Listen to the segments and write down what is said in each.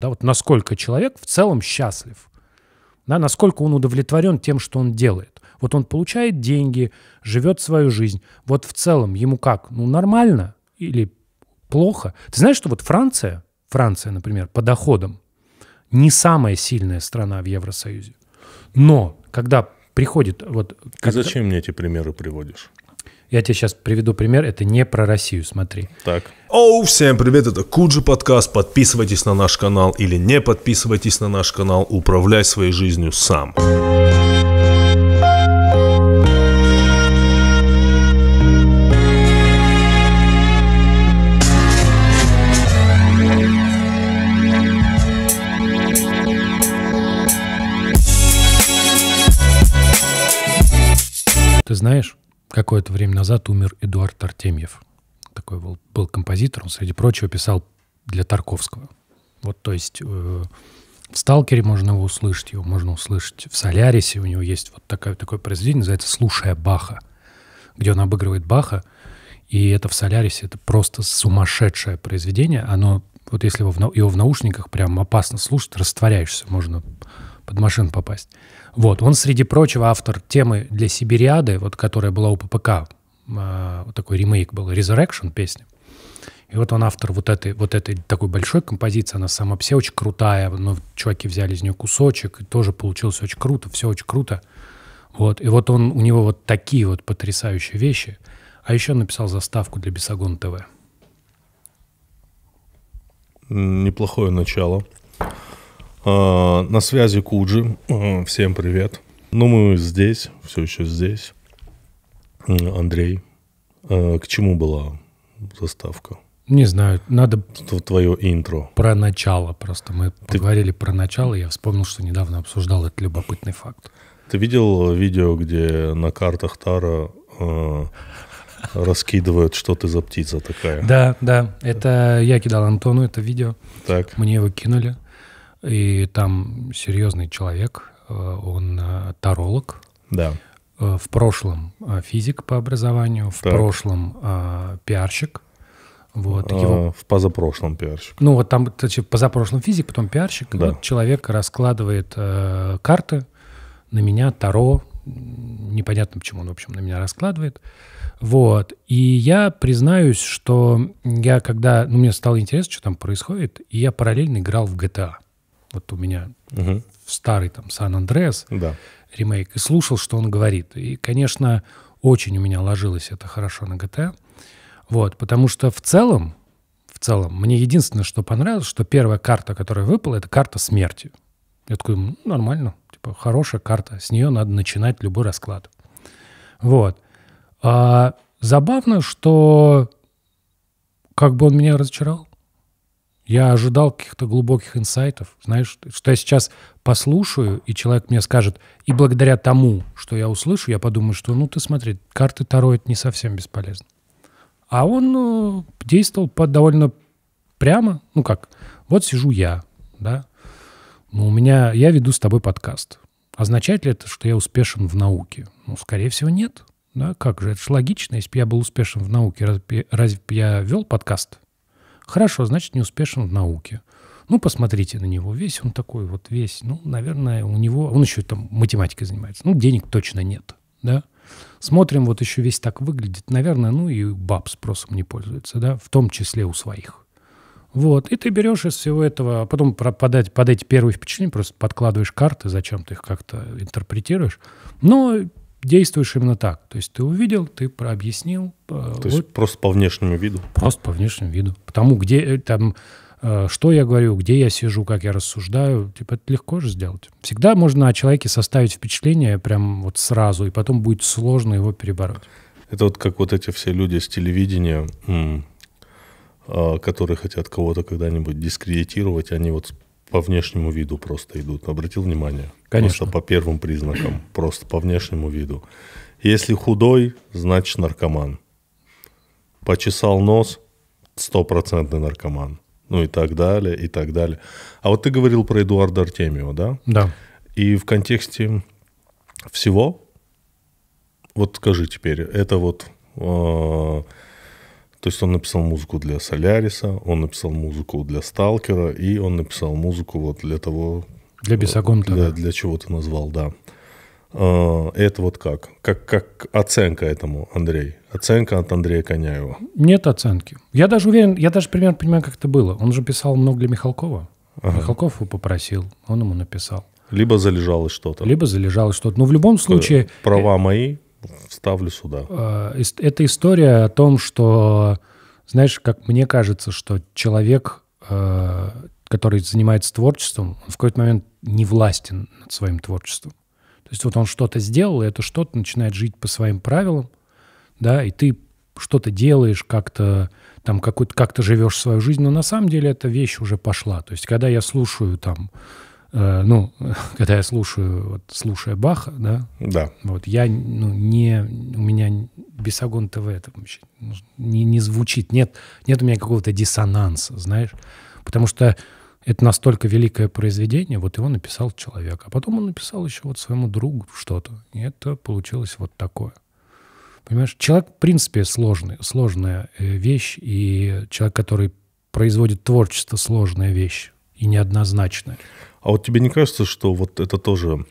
Да, вот насколько человек в целом счастлив, да, насколько он удовлетворен тем, что он делает. Вот он получает деньги, живет свою жизнь. Вот в целом ему как? Ну, нормально или плохо? Ты знаешь, что вот Франция, Франция, например, по доходам не самая сильная страна в Евросоюзе. Но когда приходит вот... Как... Ты зачем мне эти примеры приводишь? Я тебе сейчас приведу пример, это не про Россию, смотри. Так. Оу, всем привет, это Куджи подкаст. Подписывайтесь на наш канал или не подписывайтесь на наш канал. Управляй своей жизнью сам. Ты знаешь, какое-то время назад умер Эдуард Артемьев. Такой был, был композитор, он, среди прочего, писал для Тарковского. Вот, то есть э, в «Сталкере» можно его услышать, его можно услышать в «Солярисе», у него есть вот такое, такое произведение, называется «Слушая Баха», где он обыгрывает Баха, и это в «Солярисе», это просто сумасшедшее произведение, оно, вот если его в, его в наушниках прям опасно слушать, растворяешься, можно под машину попасть. Вот, он, среди прочего, автор темы для Сибириады, вот, которая была у ППК, э, вот такой ремейк был, Resurrection песня. И вот он автор вот этой, вот этой такой большой композиции, она сама все очень крутая, но ну, чуваки взяли из нее кусочек, и тоже получилось очень круто, все очень круто. Вот, и вот он, у него вот такие вот потрясающие вещи. А еще написал заставку для Бесогон ТВ. Неплохое начало. А, на связи Куджи. Всем привет. Ну, мы здесь, все еще здесь. Андрей, а, к чему была заставка? Не знаю, надо... Твое интро. Про начало просто. Мы Ты... поговорили про начало, я вспомнил, что недавно обсуждал этот любопытный факт. Ты видел видео, где на картах Тара э, раскидывают, что ты за птица такая? Да, да. Это я кидал Антону это видео. Так. Мне его кинули. И там серьезный человек, э, он э, таролог. Да. Э, в прошлом физик по образованию, в так. прошлом пиарщик. Вот, а, его... В позапрошлом пиарщик. Ну, вот там, значит, позапрошлом физик, потом пиарщик. Да. Вот человек раскладывает э, карты на меня, Таро, непонятно, почему он, в общем, на меня раскладывает. Вот. И я признаюсь, что я когда... Ну, мне стало интересно, что там происходит, и я параллельно играл в GTA вот у меня угу. старый там Сан-Андреас да. ремейк, и слушал, что он говорит. И, конечно, очень у меня ложилось это хорошо на GTA. Вот, потому что в целом, в целом, мне единственное, что понравилось, что первая карта, которая выпала, это карта смерти. Я такой, ну, нормально, типа, хорошая карта, с нее надо начинать любой расклад. Вот. А, забавно, что как бы он меня разочаровал. Я ожидал каких-то глубоких инсайтов, знаешь, что я сейчас послушаю, и человек мне скажет, и благодаря тому, что я услышу, я подумаю, что, ну, ты смотри, карты Таро — это не совсем бесполезно. А он ну, действовал по довольно прямо, ну как, вот сижу я, да, ну, у меня, я веду с тобой подкаст. Означает ли это, что я успешен в науке? Ну, скорее всего, нет. Да, как же, это же логично, если бы я был успешен в науке, разве, разве я вел подкаст? Хорошо, значит, не успешен в науке. Ну, посмотрите на него. Весь он такой вот, весь. Ну, наверное, у него... Он еще там математикой занимается. Ну, денег точно нет, да? Смотрим, вот еще весь так выглядит. Наверное, ну и баб спросом не пользуется, да? В том числе у своих. Вот, и ты берешь из всего этого, а потом под, под эти первые впечатления просто подкладываешь карты, зачем ты их как-то интерпретируешь. Но действуешь именно так. То есть ты увидел, ты прообъяснил. Э, То есть просто по внешнему виду? Просто по внешнему виду. Потому где э, там, э, что я говорю, где я сижу, как я рассуждаю, типа это легко же сделать. Всегда можно о человеке составить впечатление прям вот сразу, и потом будет сложно его перебороть. Это вот как вот эти все люди с телевидения, а, которые хотят кого-то когда-нибудь дискредитировать, они вот по внешнему виду просто идут. Обратил внимание? Конечно. Просто по первым признакам, просто по внешнему виду. Если худой, значит наркоман. Почесал нос, стопроцентный наркоман. Ну и так далее, и так далее. А вот ты говорил про Эдуарда Артемьева, да? Да. И в контексте всего, вот скажи теперь, это вот э, то есть он написал музыку для Соляриса, он написал музыку для Сталкера, и он написал музыку вот для того... Для э, Бесогон. Для, для чего ты назвал, да. А, это вот как? как? Как оценка этому, Андрей? Оценка от Андрея Коняева? Нет оценки. Я даже уверен, я даже примерно понимаю, как это было. Он же писал много для Михалкова. Ага. Михалков его попросил, он ему написал. Либо залежалось что-то. Либо залежалось что-то. Но в любом э, случае... Права э, мои, вставлю сюда. А, это история о том, что, знаешь, как мне кажется, что человек, а, который занимается творчеством, он в какой-то момент не властен над своим творчеством. То есть вот он что-то сделал, и это что-то начинает жить по своим правилам, да, и ты что-то делаешь, как-то там какой-то как-то живешь свою жизнь, но на самом деле эта вещь уже пошла. То есть когда я слушаю там Э, ну, когда я слушаю, вот, слушая Баха, да, да. вот я, ну, не, у меня Бесогон ТВ это вообще не, не звучит, нет, нет у меня какого-то диссонанса, знаешь, потому что это настолько великое произведение, вот его написал человек, а потом он написал еще вот своему другу что-то, и это получилось вот такое. Понимаешь, человек, в принципе, сложный, сложная э, вещь, и человек, который производит творчество, сложная вещь и неоднозначная. А вот тебе не кажется, что вот это тоже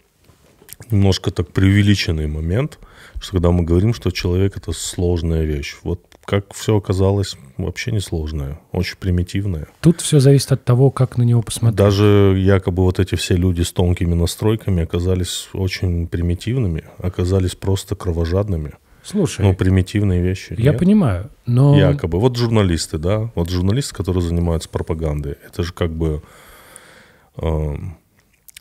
немножко так преувеличенный момент, что когда мы говорим, что человек это сложная вещь, вот как все оказалось, вообще несложное, очень примитивное. Тут все зависит от того, как на него посмотреть. Даже якобы вот эти все люди с тонкими настройками оказались очень примитивными, оказались просто кровожадными. Слушай. Ну, примитивные вещи. Я нет? понимаю, но... Якобы. Вот журналисты, да? Вот журналисты, которые занимаются пропагандой. Это же как бы Эм,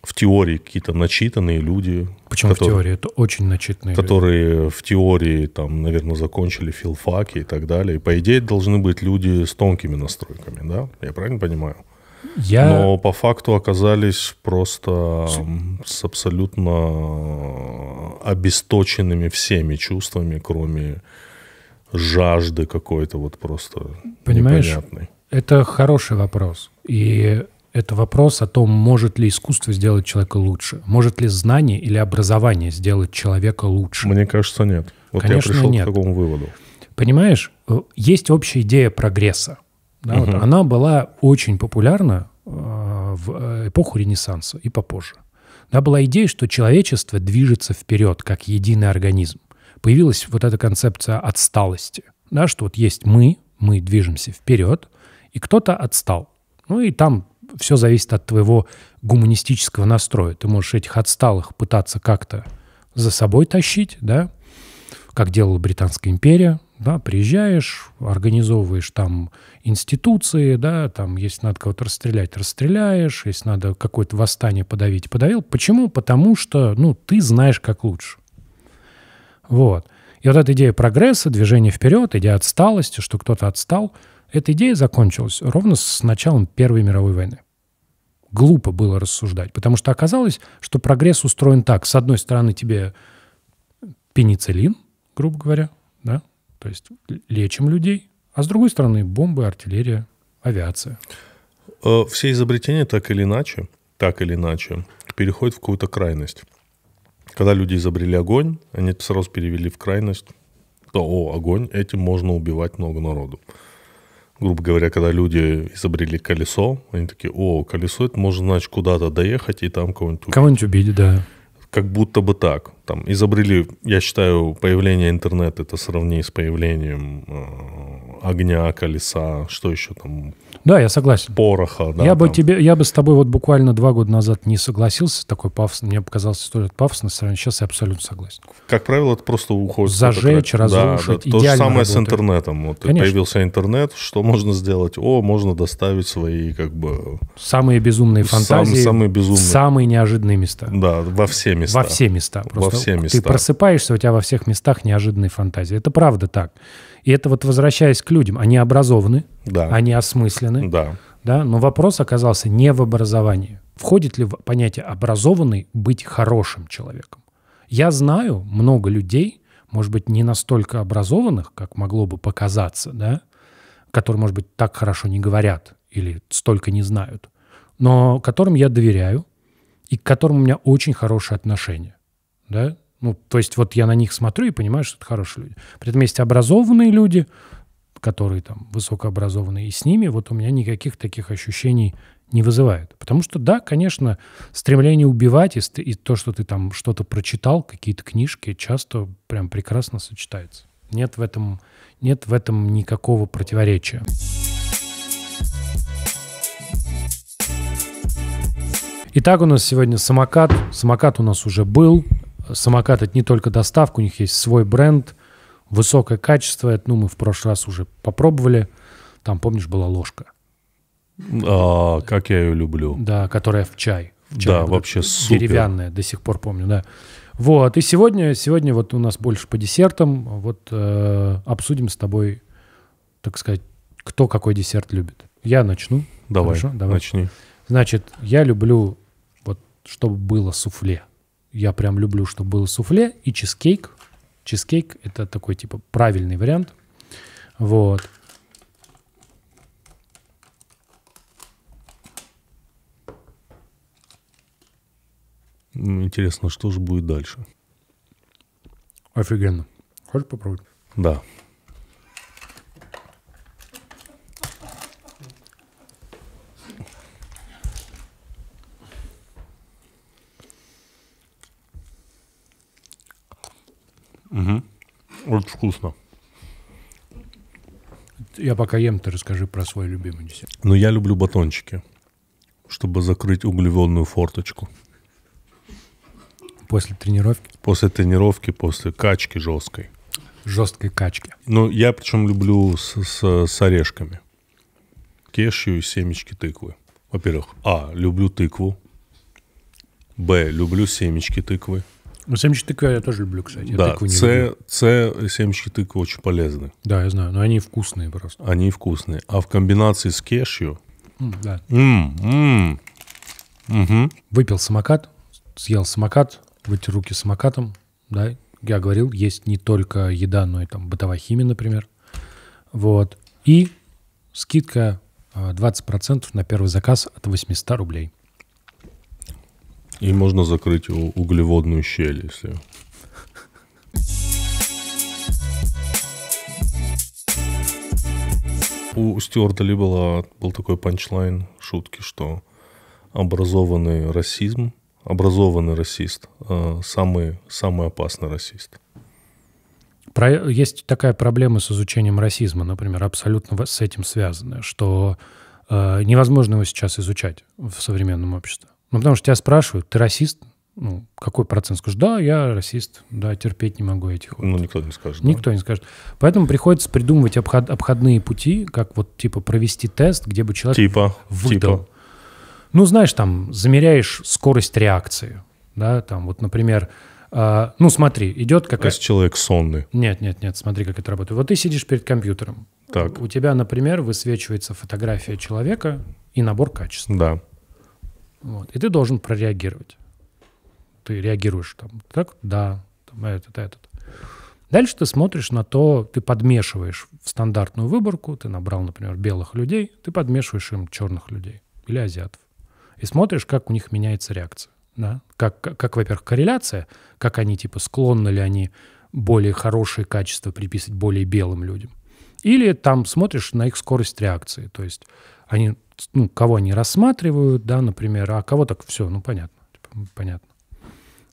в теории какие-то начитанные люди. Почему которые, в теории? Это очень начитанные Которые люди. в теории, там, наверное, закончили филфаки и так далее. И, по идее, должны быть люди с тонкими настройками, да? Я правильно понимаю? Я... Но по факту оказались просто с абсолютно обесточенными всеми чувствами, кроме жажды какой-то вот просто Понимаешь, непонятной. это хороший вопрос. И это вопрос о том, может ли искусство сделать человека лучше. Может ли знание или образование сделать человека лучше? Мне кажется, нет. Вот Конечно, я пришел нет. к такому выводу. Понимаешь, э, есть общая идея прогресса. Да, угу. вот, она была очень популярна э, в э, эпоху Ренессанса и попозже. Да, была идея, что человечество движется вперед как единый организм. Появилась вот эта концепция отсталости. Да, что вот есть мы, мы движемся вперед, и кто-то отстал. Ну и там все зависит от твоего гуманистического настроя. Ты можешь этих отсталых пытаться как-то за собой тащить, да, как делала Британская империя, да, приезжаешь, организовываешь там институции, да, там, если надо кого-то расстрелять, расстреляешь, если надо какое-то восстание подавить, подавил. Почему? Потому что, ну, ты знаешь, как лучше. Вот. И вот эта идея прогресса, движения вперед, идея отсталости, что кто-то отстал, эта идея закончилась ровно с началом Первой мировой войны глупо было рассуждать, потому что оказалось, что прогресс устроен так. С одной стороны, тебе пенициллин, грубо говоря, да, то есть лечим людей, а с другой стороны, бомбы, артиллерия, авиация. Э, все изобретения так или иначе, так или иначе, переходят в какую-то крайность. Когда люди изобрели огонь, они это сразу перевели в крайность. То, о, огонь, этим можно убивать много народу грубо говоря, когда люди изобрели колесо, они такие, о, колесо, это можно, значит, куда-то доехать и там кого-нибудь убить. Кого-нибудь убить, да как будто бы так. Там изобрели, я считаю, появление интернета, это сравни с появлением э, огня, колеса, что еще там? Да, я согласен. Пороха. Да, я, там. бы тебе, я бы с тобой вот буквально два года назад не согласился, такой пафос, мне показалось, что это пафосно, сейчас я абсолютно согласен. Как правило, это просто уходит. Зажечь, разрушить, да, да, То же самое работает. с интернетом. Вот Конечно. появился интернет, что можно сделать? О, можно доставить свои как бы... Самые безумные фантазии. Сам, самые безумные. Самые неожиданные места. Да, во все места места. Во все места. Просто во все места. Ты просыпаешься, у тебя во всех местах неожиданные фантазии. Это правда так. И это вот возвращаясь к людям, они образованы, да. они осмыслены, да. Да? но вопрос оказался не в образовании. Входит ли в понятие образованный быть хорошим человеком? Я знаю много людей, может быть, не настолько образованных, как могло бы показаться, да, которые, может быть, так хорошо не говорят или столько не знают, но которым я доверяю, и к которым у меня очень хорошие отношения. Да? Ну, то есть вот я на них смотрю и понимаю, что это хорошие люди. При этом есть образованные люди, которые там высокообразованные, и с ними вот у меня никаких таких ощущений не вызывает. Потому что, да, конечно, стремление убивать и, и то, что ты там что-то прочитал, какие-то книжки, часто прям прекрасно сочетается. Нет в этом, нет в этом никакого противоречия. Итак, у нас сегодня самокат. Самокат у нас уже был. Самокат это не только доставка, у них есть свой бренд, высокое качество. Это, ну, мы в прошлый раз уже попробовали. Там, помнишь, была ложка. А, как я ее люблю. Да, которая в чай. В чай да, вот вообще супер. Деревянная, до сих пор помню, да. Вот, и сегодня, сегодня вот у нас больше по десертам. Вот э, обсудим с тобой, так сказать, кто какой десерт любит. Я начну. Давай, Хорошо? Давай. начни. Значит, я люблю чтобы было суфле. Я прям люблю, чтобы было суфле и чизкейк. Чизкейк — это такой, типа, правильный вариант. Вот. Ну, интересно, что же будет дальше? Офигенно. Хочешь попробовать? Да. вкусно. Я пока ем, ты расскажи про свой любимый десерт. Ну, я люблю батончики, чтобы закрыть углеводную форточку. После тренировки? После тренировки, после качки жесткой. Жесткой качки. Ну, я причем люблю с, с, с орешками. Кешью и семечки тыквы. Во-первых, а, люблю тыкву. Б, люблю семечки тыквы. Ну, семечки тыквы я тоже люблю, кстати. Я да, С, С семечки тыквы очень полезны. Да, я знаю, но они вкусные просто. Они вкусные. А в комбинации с кешью... М, да. М, м, угу. Выпил самокат, съел самокат, вытер руки самокатом. Да, я говорил, есть не только еда, но и там бытовая химия, например. Вот. И скидка 20% а, на первый заказ от 800 рублей. И можно закрыть углеводную щель, если... У Стюарта Либбела был такой панчлайн шутки, что образованный расизм, образованный расист, э, самый, самый опасный расист. Про, есть такая проблема с изучением расизма, например, абсолютно с этим связанная, что э, невозможно его сейчас изучать в современном обществе. Ну, потому что тебя спрашивают, ты расист? Ну, какой процент? Скажешь, да, я расист, да, терпеть не могу этих. Вот. Ну, никто не скажет. Никто да? не скажет. Поэтому приходится придумывать обход, обходные пути, как вот, типа, провести тест, где бы человек типа, выдал. Типа. Ну, знаешь, там, замеряешь скорость реакции, да, там, вот, например, а, ну, смотри, идет какая... Если человек сонный. Нет, нет, нет, смотри, как это работает. Вот ты сидишь перед компьютером. Так. У тебя, например, высвечивается фотография человека и набор качеств. Да. Вот. И ты должен прореагировать. Ты реагируешь там, так, да, там, этот, этот. Дальше ты смотришь на то, ты подмешиваешь в стандартную выборку, ты набрал, например, белых людей, ты подмешиваешь им черных людей или азиатов. И смотришь, как у них меняется реакция. Да? Как, как, как во-первых, корреляция, как они, типа, склонны ли они более хорошие качества приписывать более белым людям. Или там смотришь на их скорость реакции. То есть они ну, кого они рассматривают, да, например, а кого так все, ну, понятно, типа, понятно.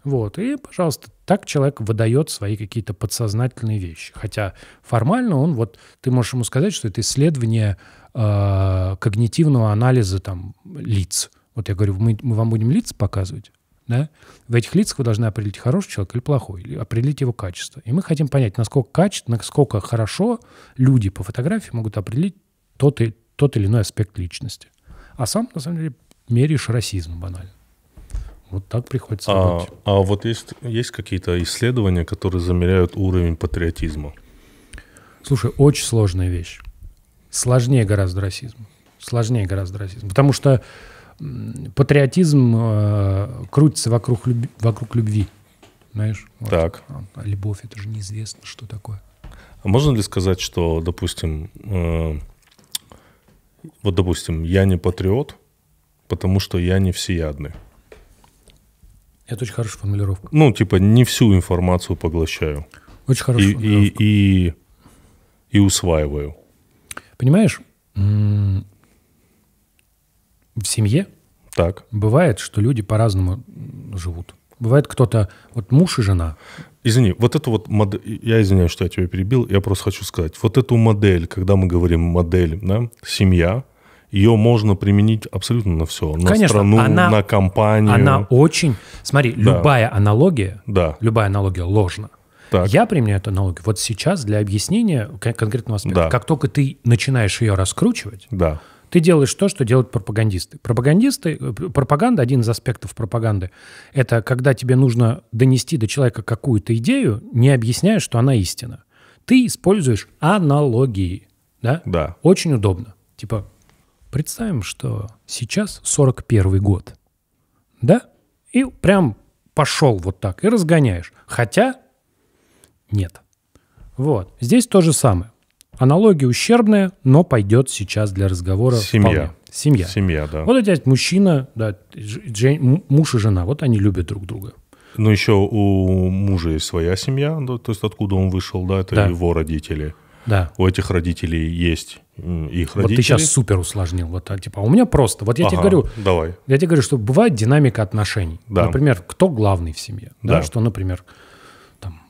Вот, и, пожалуйста, так человек выдает свои какие-то подсознательные вещи. Хотя формально он, вот, ты можешь ему сказать, что это исследование э, когнитивного анализа, там, лиц. Вот я говорю, мы, мы вам будем лица показывать, да? В этих лицах вы должны определить, хороший человек или плохой, или определить его качество. И мы хотим понять, насколько качественно, насколько хорошо люди по фотографии могут определить тот, и, тот или иной аспект личности. А сам, на самом деле, меряешь расизм банально. Вот так приходится а, работать. А вот есть, есть какие-то исследования, которые замеряют уровень патриотизма? Слушай, очень сложная вещь. Сложнее гораздо расизм. Сложнее гораздо расизм. Потому что патриотизм э, крутится вокруг, люб... вокруг любви. Знаешь? Вот. Так. А, а любовь — это же неизвестно, что такое. А можно ли сказать, что, допустим, э, вот, допустим, я не патриот, потому что я не всеядный. Это очень хорошая формулировка. Ну, типа, не всю информацию поглощаю. Очень хорошая и, формулировка. И, и, и усваиваю. Понимаешь, в семье так. бывает, что люди по-разному живут. Бывает кто-то, вот муж и жена. Извини, вот эту вот модель, я извиняюсь, что я тебя перебил, я просто хочу сказать, вот эту модель, когда мы говорим модель, да, семья, ее можно применить абсолютно на все. На Конечно, страну, она, на компанию. Она очень... Смотри, да. любая аналогия, да. любая аналогия ложна. Так. Я применяю эту аналогию вот сейчас для объяснения конкретного аспекта. Да. Как только ты начинаешь ее раскручивать, да ты делаешь то, что делают пропагандисты. Пропагандисты, э, пропаганда, один из аспектов пропаганды, это когда тебе нужно донести до человека какую-то идею, не объясняя, что она истина. Ты используешь аналогии. Да? Да. Очень удобно. Типа, представим, что сейчас 41 год. Да? И прям пошел вот так и разгоняешь. Хотя нет. Вот. Здесь то же самое. Аналогия ущербная, но пойдет сейчас для разговора. Семья. Вполне. Семья. Семья, да. Вот у тебя есть мужчина, да, жен, муж и жена, вот они любят друг друга. Но еще у мужа есть своя семья, да, то есть откуда он вышел, да, это да. его родители. Да. У этих родителей есть их родители. Вот ты сейчас супер усложнил. Вот, а, типа, а у меня просто. Вот я ага, тебе говорю. Давай. Я тебе говорю, что бывает динамика отношений. Да. Например, кто главный в семье. Да. да что, например,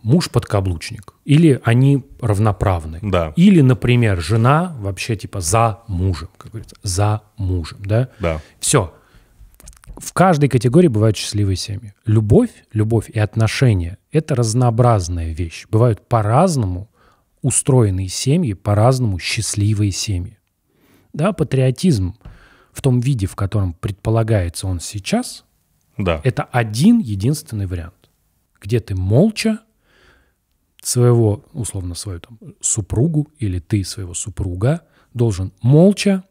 муж подкаблучник, или они равноправны, да. или, например, жена вообще типа за мужем, как говорится, за мужем, да? Да. Все. В каждой категории бывают счастливые семьи. Любовь, любовь и отношения – это разнообразная вещь. Бывают по-разному устроенные семьи, по-разному счастливые семьи. Да, патриотизм в том виде, в котором предполагается он сейчас, да. это один единственный вариант, где ты молча своего, условно, свою там, супругу или ты своего супруга должен молча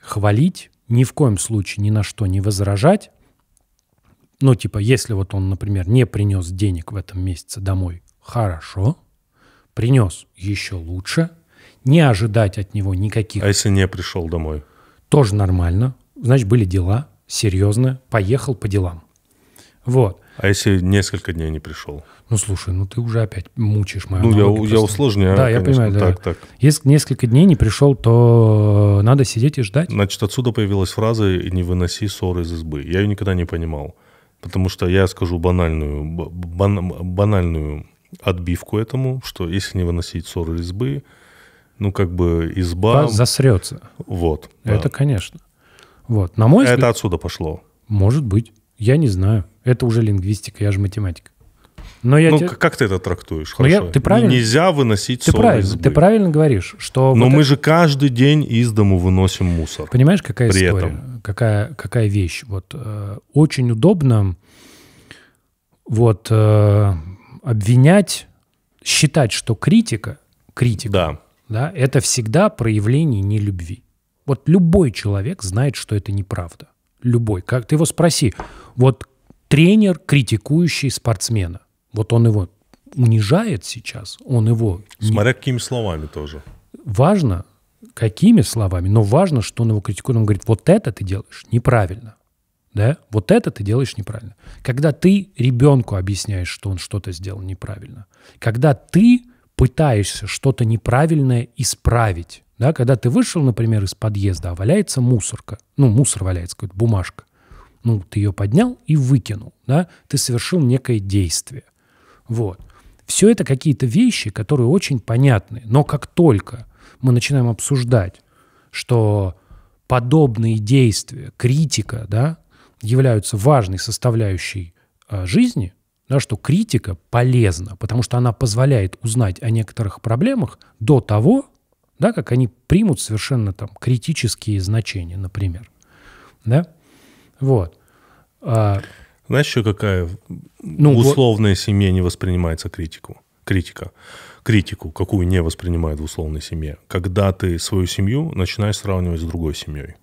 хвалить, ни в коем случае ни на что не возражать. Ну, типа, если вот он, например, не принес денег в этом месяце домой, хорошо, принес еще лучше, не ожидать от него никаких... А если не пришел домой? Тоже нормально. Значит, были дела серьезные, поехал по делам. Вот. А если несколько дней не пришел? Ну, слушай, ну ты уже опять мучаешь мою Ну, я, я усложняю. Да, конечно. я понимаю. Да. Так, так. Если несколько дней не пришел, то э, надо сидеть и ждать. Значит, отсюда появилась фраза «не выноси ссоры из избы». Я ее никогда не понимал. Потому что я скажу банальную, бан, банальную отбивку этому, что если не выносить ссоры из избы, ну, как бы изба... Вас засрется. Вот. Это, да. конечно. Вот. На мой взгляд... Это отсюда пошло. Может быть. Я не знаю. Это уже лингвистика, я же математик. Но я ну, те... как ты это трактуешь? Ну, Хорошо. я... ты правильно... Нельзя выносить ты прав. избы. Ты правильно говоришь, что... Но вот мы это... же каждый день из дому выносим мусор. Понимаешь, какая При история? Этом. Какая, какая вещь? Вот, э, очень удобно вот, э, обвинять, считать, что критика, критика да. Да, это всегда проявление нелюбви. Вот любой человек знает, что это неправда. Любой. Как ты его спроси, вот тренер, критикующий спортсмена. Вот он его унижает сейчас, он его... Смотря какими словами тоже. Важно, какими словами, но важно, что он его критикует. Он говорит, вот это ты делаешь неправильно. Да? Вот это ты делаешь неправильно. Когда ты ребенку объясняешь, что он что-то сделал неправильно. Когда ты пытаешься что-то неправильное исправить. Да? Когда ты вышел, например, из подъезда, а валяется мусорка. Ну, мусор валяется, какая-то бумажка. Ну, ты ее поднял и выкинул, да? Ты совершил некое действие. Вот. Все это какие-то вещи, которые очень понятны. Но как только мы начинаем обсуждать, что подобные действия, критика, да, являются важной составляющей а, жизни, да, что критика полезна, потому что она позволяет узнать о некоторых проблемах до того, да, как они примут совершенно там критические значения, например. Да? Вот. А... Знаешь, еще какая ну, условная вот... семья не воспринимается критику? Критика. Критику, какую не воспринимают в условной семье. Когда ты свою семью начинаешь сравнивать с другой семьей.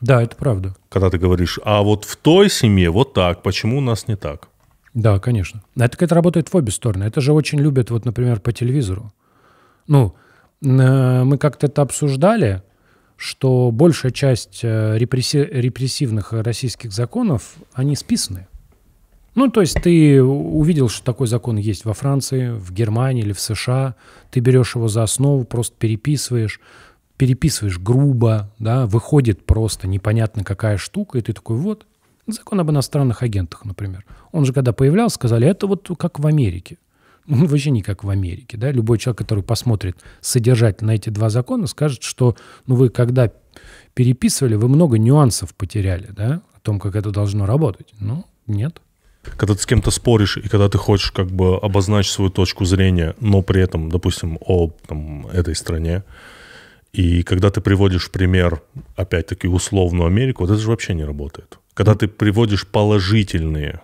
Да, это правда. Когда ты говоришь, а вот в той семье вот так, почему у нас не так? Да, конечно. Это, а как это работает в обе стороны. Это же очень любят, вот, например, по телевизору. Ну, э, мы как-то это обсуждали, что большая часть э, репресси- репрессивных российских законов, они списаны. Ну, то есть ты увидел, что такой закон есть во Франции, в Германии или в США, ты берешь его за основу, просто переписываешь, переписываешь грубо, да, выходит просто непонятно какая штука, и ты такой, вот, закон об иностранных агентах, например. Он же когда появлялся, сказали, это вот как в Америке. вообще не как в Америке. Да? Любой человек, который посмотрит содержательно эти два закона, скажет, что ну, вы когда переписывали, вы много нюансов потеряли да? о том, как это должно работать. Ну, нет. Когда ты с кем-то споришь и когда ты хочешь как бы обозначить свою точку зрения, но при этом, допустим, о там, этой стране, и когда ты приводишь пример, опять-таки, условную Америку, вот это же вообще не работает. Когда ты приводишь положительные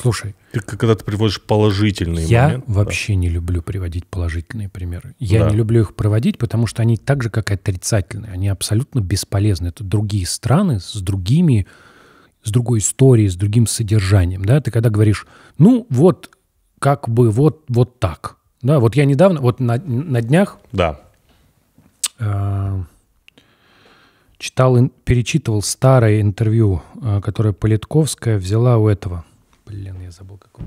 Слушай. Ты когда ты приводишь положительные я моменты. Я вообще да. не люблю приводить положительные примеры. Я да. не люблю их проводить, потому что они так же, как и отрицательные. Они абсолютно бесполезны. Это другие страны с другими, с другой историей, с другим содержанием. Да? Ты когда говоришь, ну вот, как бы вот, вот так. Да, вот я недавно, вот на, на днях... Да. Э читал, перечитывал старое интервью, э, которое Политковская взяла у этого Блин, я забыл, как он.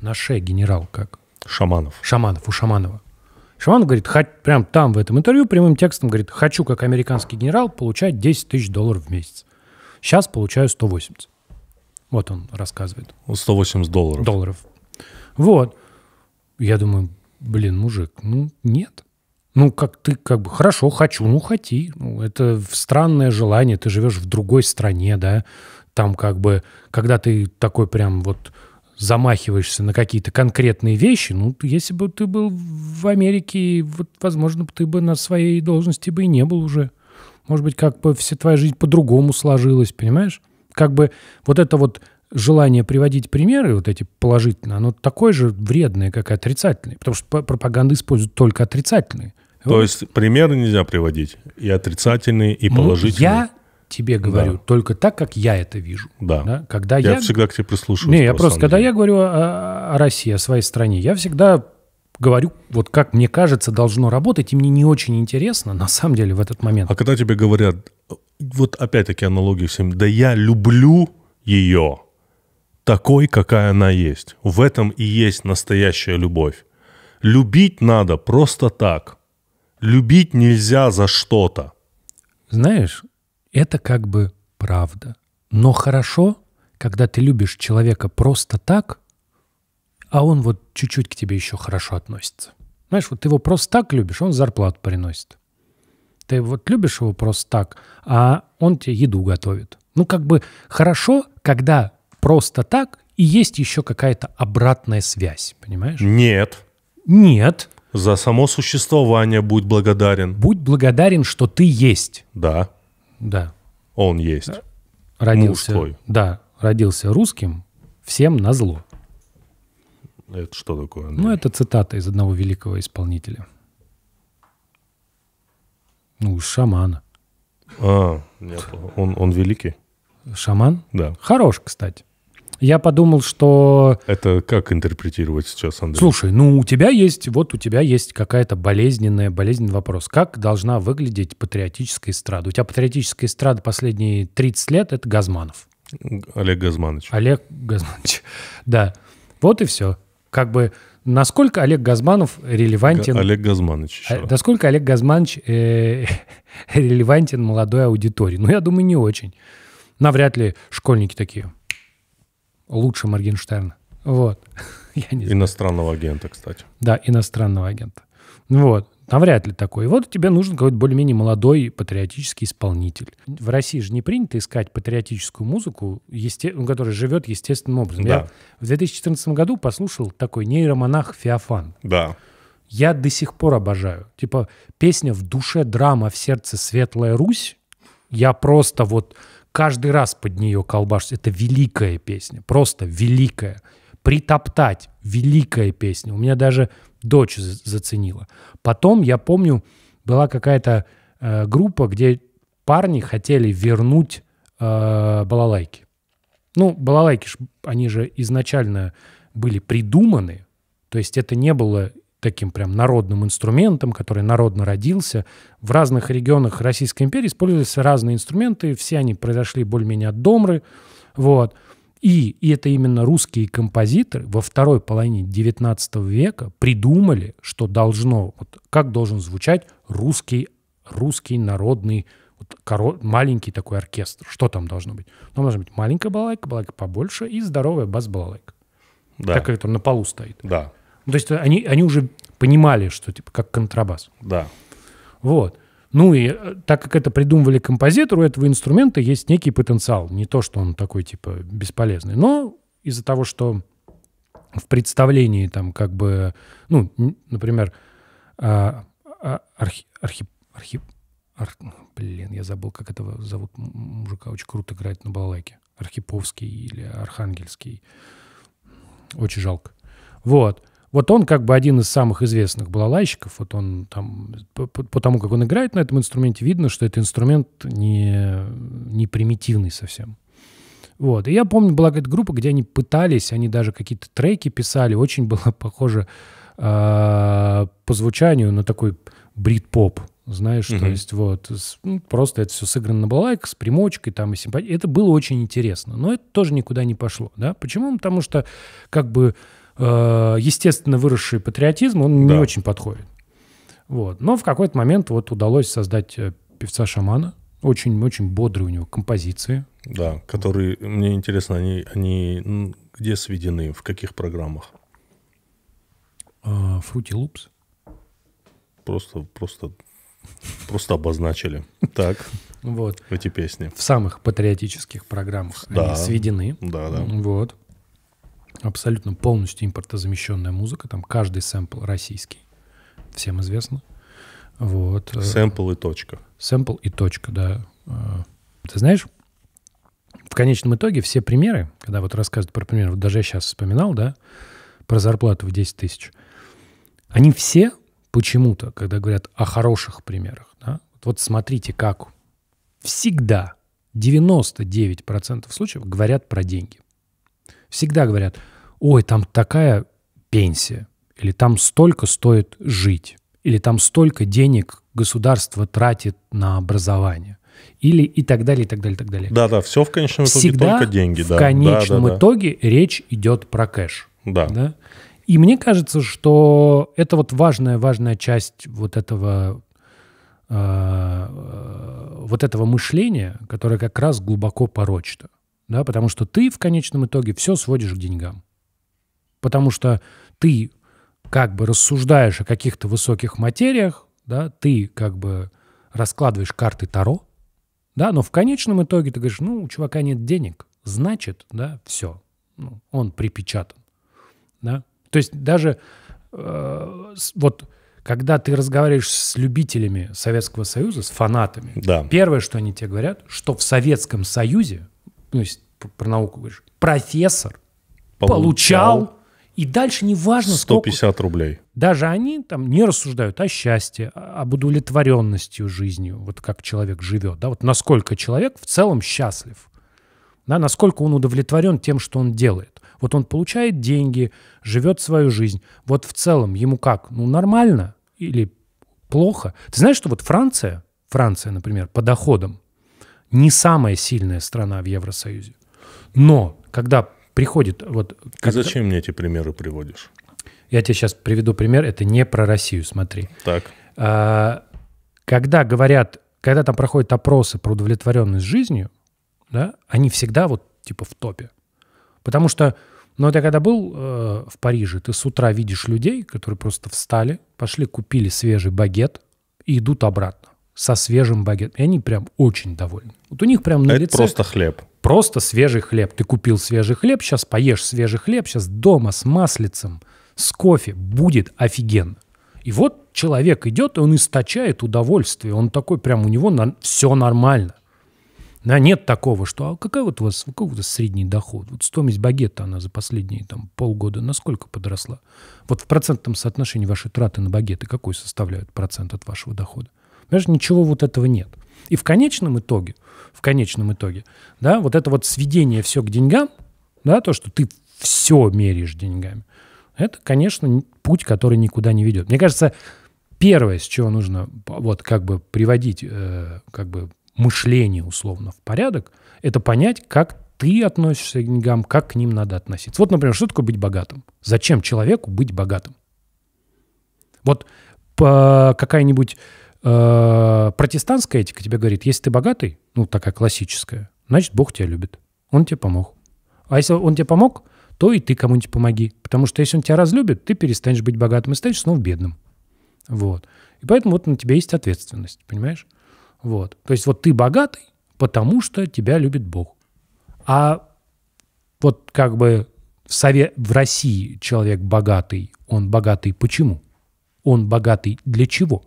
На шее генерал как? Шаманов. Шаманов, у Шаманова. Шаманов говорит, хоть, прям там в этом интервью прямым текстом говорит, хочу как американский генерал получать 10 тысяч долларов в месяц. Сейчас получаю 180. Вот он рассказывает. 180 ну, долларов. Долларов. Вот. Я думаю, блин, мужик, ну нет. Ну, как ты, как бы, хорошо, хочу, ну, хоти. Ну, это странное желание, ты живешь в другой стране, да, там как бы, когда ты такой прям вот замахиваешься на какие-то конкретные вещи, ну, если бы ты был в Америке, вот, возможно, ты бы на своей должности бы и не был уже. Может быть, как бы вся твоя жизнь по-другому сложилась, понимаешь? Как бы вот это вот желание приводить примеры, вот эти положительные, оно такое же вредное, как и отрицательное. Потому что пропаганда использует только отрицательные. То вот. есть примеры нельзя приводить? И отрицательные, и положительные? Ну, я тебе говорю да. только так, как я это вижу. Да. да? Когда я, я всегда к тебе прислушиваюсь. Не, я просто, когда деле. я говорю о, о России, о своей стране, я всегда говорю, вот как мне кажется, должно работать, и мне не очень интересно, на самом деле, в этот момент. А когда тебе говорят, вот опять-таки аналогии всем, да я люблю ее такой, какая она есть. В этом и есть настоящая любовь. Любить надо просто так. Любить нельзя за что-то. Знаешь, это как бы правда. Но хорошо, когда ты любишь человека просто так, а он вот чуть-чуть к тебе еще хорошо относится. Знаешь, вот ты его просто так любишь, он зарплату приносит. Ты вот любишь его просто так, а он тебе еду готовит. Ну, как бы хорошо, когда просто так и есть еще какая-то обратная связь, понимаешь? Нет. Нет. За само существование будь благодарен. Будь благодарен, что ты есть. Да. Да. Он есть. Родился. Мужской. Да, родился русским, всем назло. Это что такое? Андрей? Ну, это цитата из одного великого исполнителя. Ну, шамана. А, нет, он, он великий. Шаман? Да. Хорош, кстати. Я подумал, что... Это как интерпретировать сейчас, Андрей? Слушай, ну у тебя есть, вот у тебя есть какая-то болезненная, болезненный вопрос. Как должна выглядеть патриотическая эстрада? У тебя патриотическая эстрада последние 30 лет — это Газманов. Олег Газманович. Олег Газманович, да. Вот и все. Как бы насколько Олег Газманов релевантен... Олег Газманович. Еще а, раз. Насколько Олег Газманович э, релевантен молодой аудитории? Ну, я думаю, не очень. Навряд ли школьники такие лучше Моргенштерна. Вот. Я не знаю. Иностранного агента, кстати. Да, иностранного агента. Вот. Навряд ли такой. вот тебе нужен какой-то более-менее молодой патриотический исполнитель. В России же не принято искать патриотическую музыку, есте... Ну, которая живет естественным образом. Да. Я в 2014 году послушал такой нейромонах Феофан. Да. Я до сих пор обожаю. Типа песня «В душе драма, в сердце светлая Русь». Я просто вот каждый раз под нее колбашусь. Это великая песня, просто великая. «Притоптать» — великая песня. У меня даже дочь заценила. Потом, я помню, была какая-то э, группа, где парни хотели вернуть э, балалайки. Ну, балалайки, они же изначально были придуманы, то есть это не было таким прям народным инструментом, который народно родился. В разных регионах Российской империи использовались разные инструменты, все они произошли более-менее от Домры. Вот. И, и это именно русские композиторы во второй половине XIX века придумали, что должно, вот как должен звучать русский, русский народный вот, коро, маленький такой оркестр. Что там должно быть? Ну, может быть маленькая балалайка, балалайка побольше и здоровая бас-балалайка. Да. как это на полу стоит. Да. Ну, то есть они, они уже понимали, что типа как контрабас. Да. Вот. Ну и э, так как это придумывали композитору, у этого инструмента есть некий потенциал. Не то, что он такой типа бесполезный. Но из-за того, что в представлении там как бы, ну, например, а, а, архи, архи, архи, ар, блин, я забыл, как этого зовут мужика, очень круто играет на балалайке. Архиповский или Архангельский. Очень жалко. Вот. Вот он как бы один из самых известных балалайщиков. Вот он там, по, по тому, как он играет на этом инструменте, видно, что это инструмент не, не примитивный совсем. Вот. И я помню, была какая-то группа, где они пытались, они даже какие-то треки писали. Очень было похоже э, по звучанию на такой брит-поп знаешь, mm-hmm. то есть вот ну, просто это все сыграно на балайк с примочкой там и симпатией. Это было очень интересно, но это тоже никуда не пошло, да? Почему? Потому что как бы Э, естественно выросший патриотизм, он да. не очень подходит. Вот. Но в какой-то момент вот удалось создать э, певца-шамана. Очень-очень бодрые у него композиции. Да, которые, мне интересно, они, они где сведены, в каких программах? Фрути э, Лупс. Просто, просто, просто обозначили. Так. Вот. Эти песни. В самых патриотических программах да. они сведены. Да, да. Вот абсолютно полностью импортозамещенная музыка, там каждый сэмпл российский, всем известно. Вот. Э, сэмпл и точка. Сэмпл и точка, да. Э, ты знаешь, в конечном итоге все примеры, когда вот рассказывают про примеры, вот даже я сейчас вспоминал, да, про зарплату в 10 тысяч, они все почему-то, когда говорят о хороших примерах, да, вот смотрите, как всегда 99% случаев говорят про деньги. Всегда говорят, ой, там такая пенсия, или там столько стоит жить, или там столько денег государство тратит на образование или и так далее, и так далее, и так далее. Да-да, все в конечном итоге Всегда только деньги. В конечном да, да, итоге да. речь идет про кэш. Да. да. И мне кажется, что это вот важная-важная часть вот этого э, э, вот этого мышления, которое как раз глубоко порочно да, потому что ты в конечном итоге все сводишь к деньгам. Потому что ты как бы рассуждаешь о каких-то высоких материях, да, ты как бы раскладываешь карты Таро, да, но в конечном итоге ты говоришь, ну, у чувака нет денег, значит, да, все, ну, он припечатан, да. То есть даже э, вот когда ты разговариваешь с любителями Советского Союза, с фанатами, да. первое, что они тебе говорят, что в Советском Союзе ну, если про науку говоришь, профессор получал, получал и дальше неважно 150 сколько... рублей. Даже они там не рассуждают о счастье, об удовлетворенности жизнью, вот как человек живет, да, вот насколько человек в целом счастлив, да, насколько он удовлетворен тем, что он делает. Вот он получает деньги, живет свою жизнь. Вот в целом ему как? Ну, нормально или плохо? Ты знаешь, что вот Франция, Франция, например, по доходам, не самая сильная страна в Евросоюзе. Но когда приходит... Вот, как... зачем мне эти примеры приводишь? Я тебе сейчас приведу пример, это не про Россию, смотри. Так. А, когда говорят, когда там проходят опросы про удовлетворенность жизнью, да, они всегда вот типа в топе. Потому что, ну, ты когда был э, в Париже, ты с утра видишь людей, которые просто встали, пошли, купили свежий багет и идут обратно со свежим багетом. И они прям очень довольны. Вот у них прям на а Это лице... просто хлеб. Просто свежий хлеб. Ты купил свежий хлеб, сейчас поешь свежий хлеб, сейчас дома с маслицем, с кофе. Будет офигенно. И вот человек идет, и он источает удовольствие. Он такой прям, у него на... все нормально. Да, нет такого, что а какая вот у вас, какой у вас средний доход? Вот стоимость багета, она за последние там, полгода насколько подросла? Вот в процентном соотношении ваши траты на багеты какой составляют процент от вашего дохода? Понимаешь, ничего вот этого нет. И в конечном итоге, в конечном итоге, да, вот это вот сведение все к деньгам, да, то, что ты все меряешь деньгами, это, конечно, путь, который никуда не ведет. Мне кажется, первое, с чего нужно вот как бы приводить э, как бы мышление условно в порядок, это понять, как ты относишься к деньгам, как к ним надо относиться. Вот, например, что такое быть богатым? Зачем человеку быть богатым? Вот э, какая-нибудь Э, протестантская этика тебе говорит, если ты богатый, ну, такая классическая, значит, Бог тебя любит. Он тебе помог. А если он тебе помог, то и ты кому-нибудь помоги. Потому что если он тебя разлюбит, ты перестанешь быть богатым и станешь снова бедным. Вот. И поэтому вот на тебя есть ответственность, понимаешь? Вот. То есть вот ты богатый, потому что тебя любит Бог. А вот как бы в, Сове... в России человек богатый, он богатый почему? Он богатый для чего?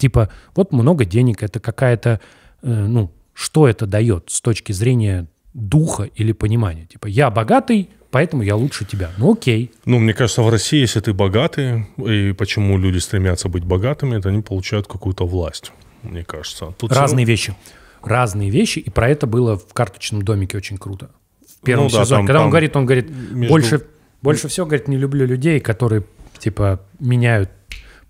Типа, вот много денег, это какая-то, э, ну, что это дает с точки зрения духа или понимания? Типа, я богатый, поэтому я лучше тебя. Ну, окей. Ну, мне кажется, в России, если ты богатый, и почему люди стремятся быть богатыми, это они получают какую-то власть, мне кажется. Тут Разные все... вещи. Разные вещи, и про это было в «Карточном домике» очень круто. В ну первом ну, да, сезоне. Там, Когда там он говорит, он говорит, между... больше, больше всего, говорит, не люблю людей, которые, типа, меняют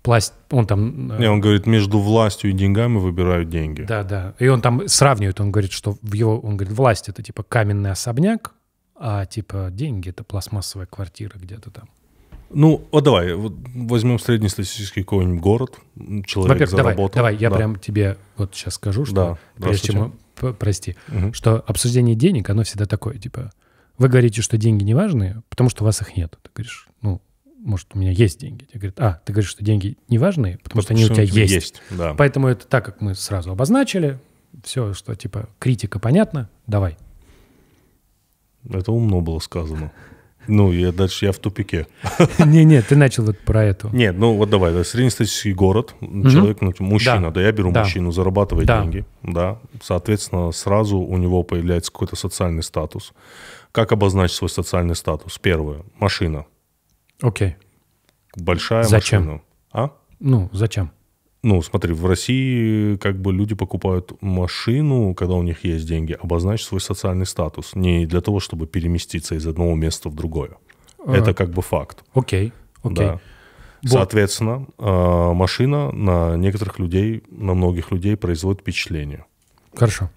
пласть, он там... Э, не, он говорит, между властью и деньгами выбирают деньги. Да, да. И он там сравнивает, он говорит, что в его, он говорит, власть это типа каменный особняк, а типа деньги это пластмассовая квартира где-то там. Ну, вот давай, вот возьмем среднестатистический какой-нибудь город, человек Во-первых, заработал. Давай, давай, я да. прям тебе вот сейчас скажу, что, да, прежде чем, прости, угу. что обсуждение денег, оно всегда такое, типа, вы говорите, что деньги не важны, потому что у вас их нет. Ты говоришь, может, у меня есть деньги. Тебе говорят, а, ты говоришь, что деньги не важны, потому, потому что они у тебя есть. есть да. Поэтому это так, как мы сразу обозначили, все, что типа критика понятна, давай. Это умно было сказано. Ну, я дальше я в тупике. Не-не, ты начал вот про это. Нет, ну вот давай, да, среднестатистический город, человек, ну, типа, мужчина, да. я беру да. мужчину, зарабатывает деньги, да, соответственно, сразу у него появляется какой-то социальный статус. Как обозначить свой социальный статус? Первое, машина. Окей. Большая зачем? машина. А? Ну, зачем? Ну, смотри, в России как бы люди покупают машину, когда у них есть деньги, обозначить свой социальный статус. Не для того, чтобы переместиться из одного места в другое. А, Это как бы факт. Окей, окей. Да. Соответственно, а, машина на некоторых людей, на многих людей производит впечатление. Хорошо.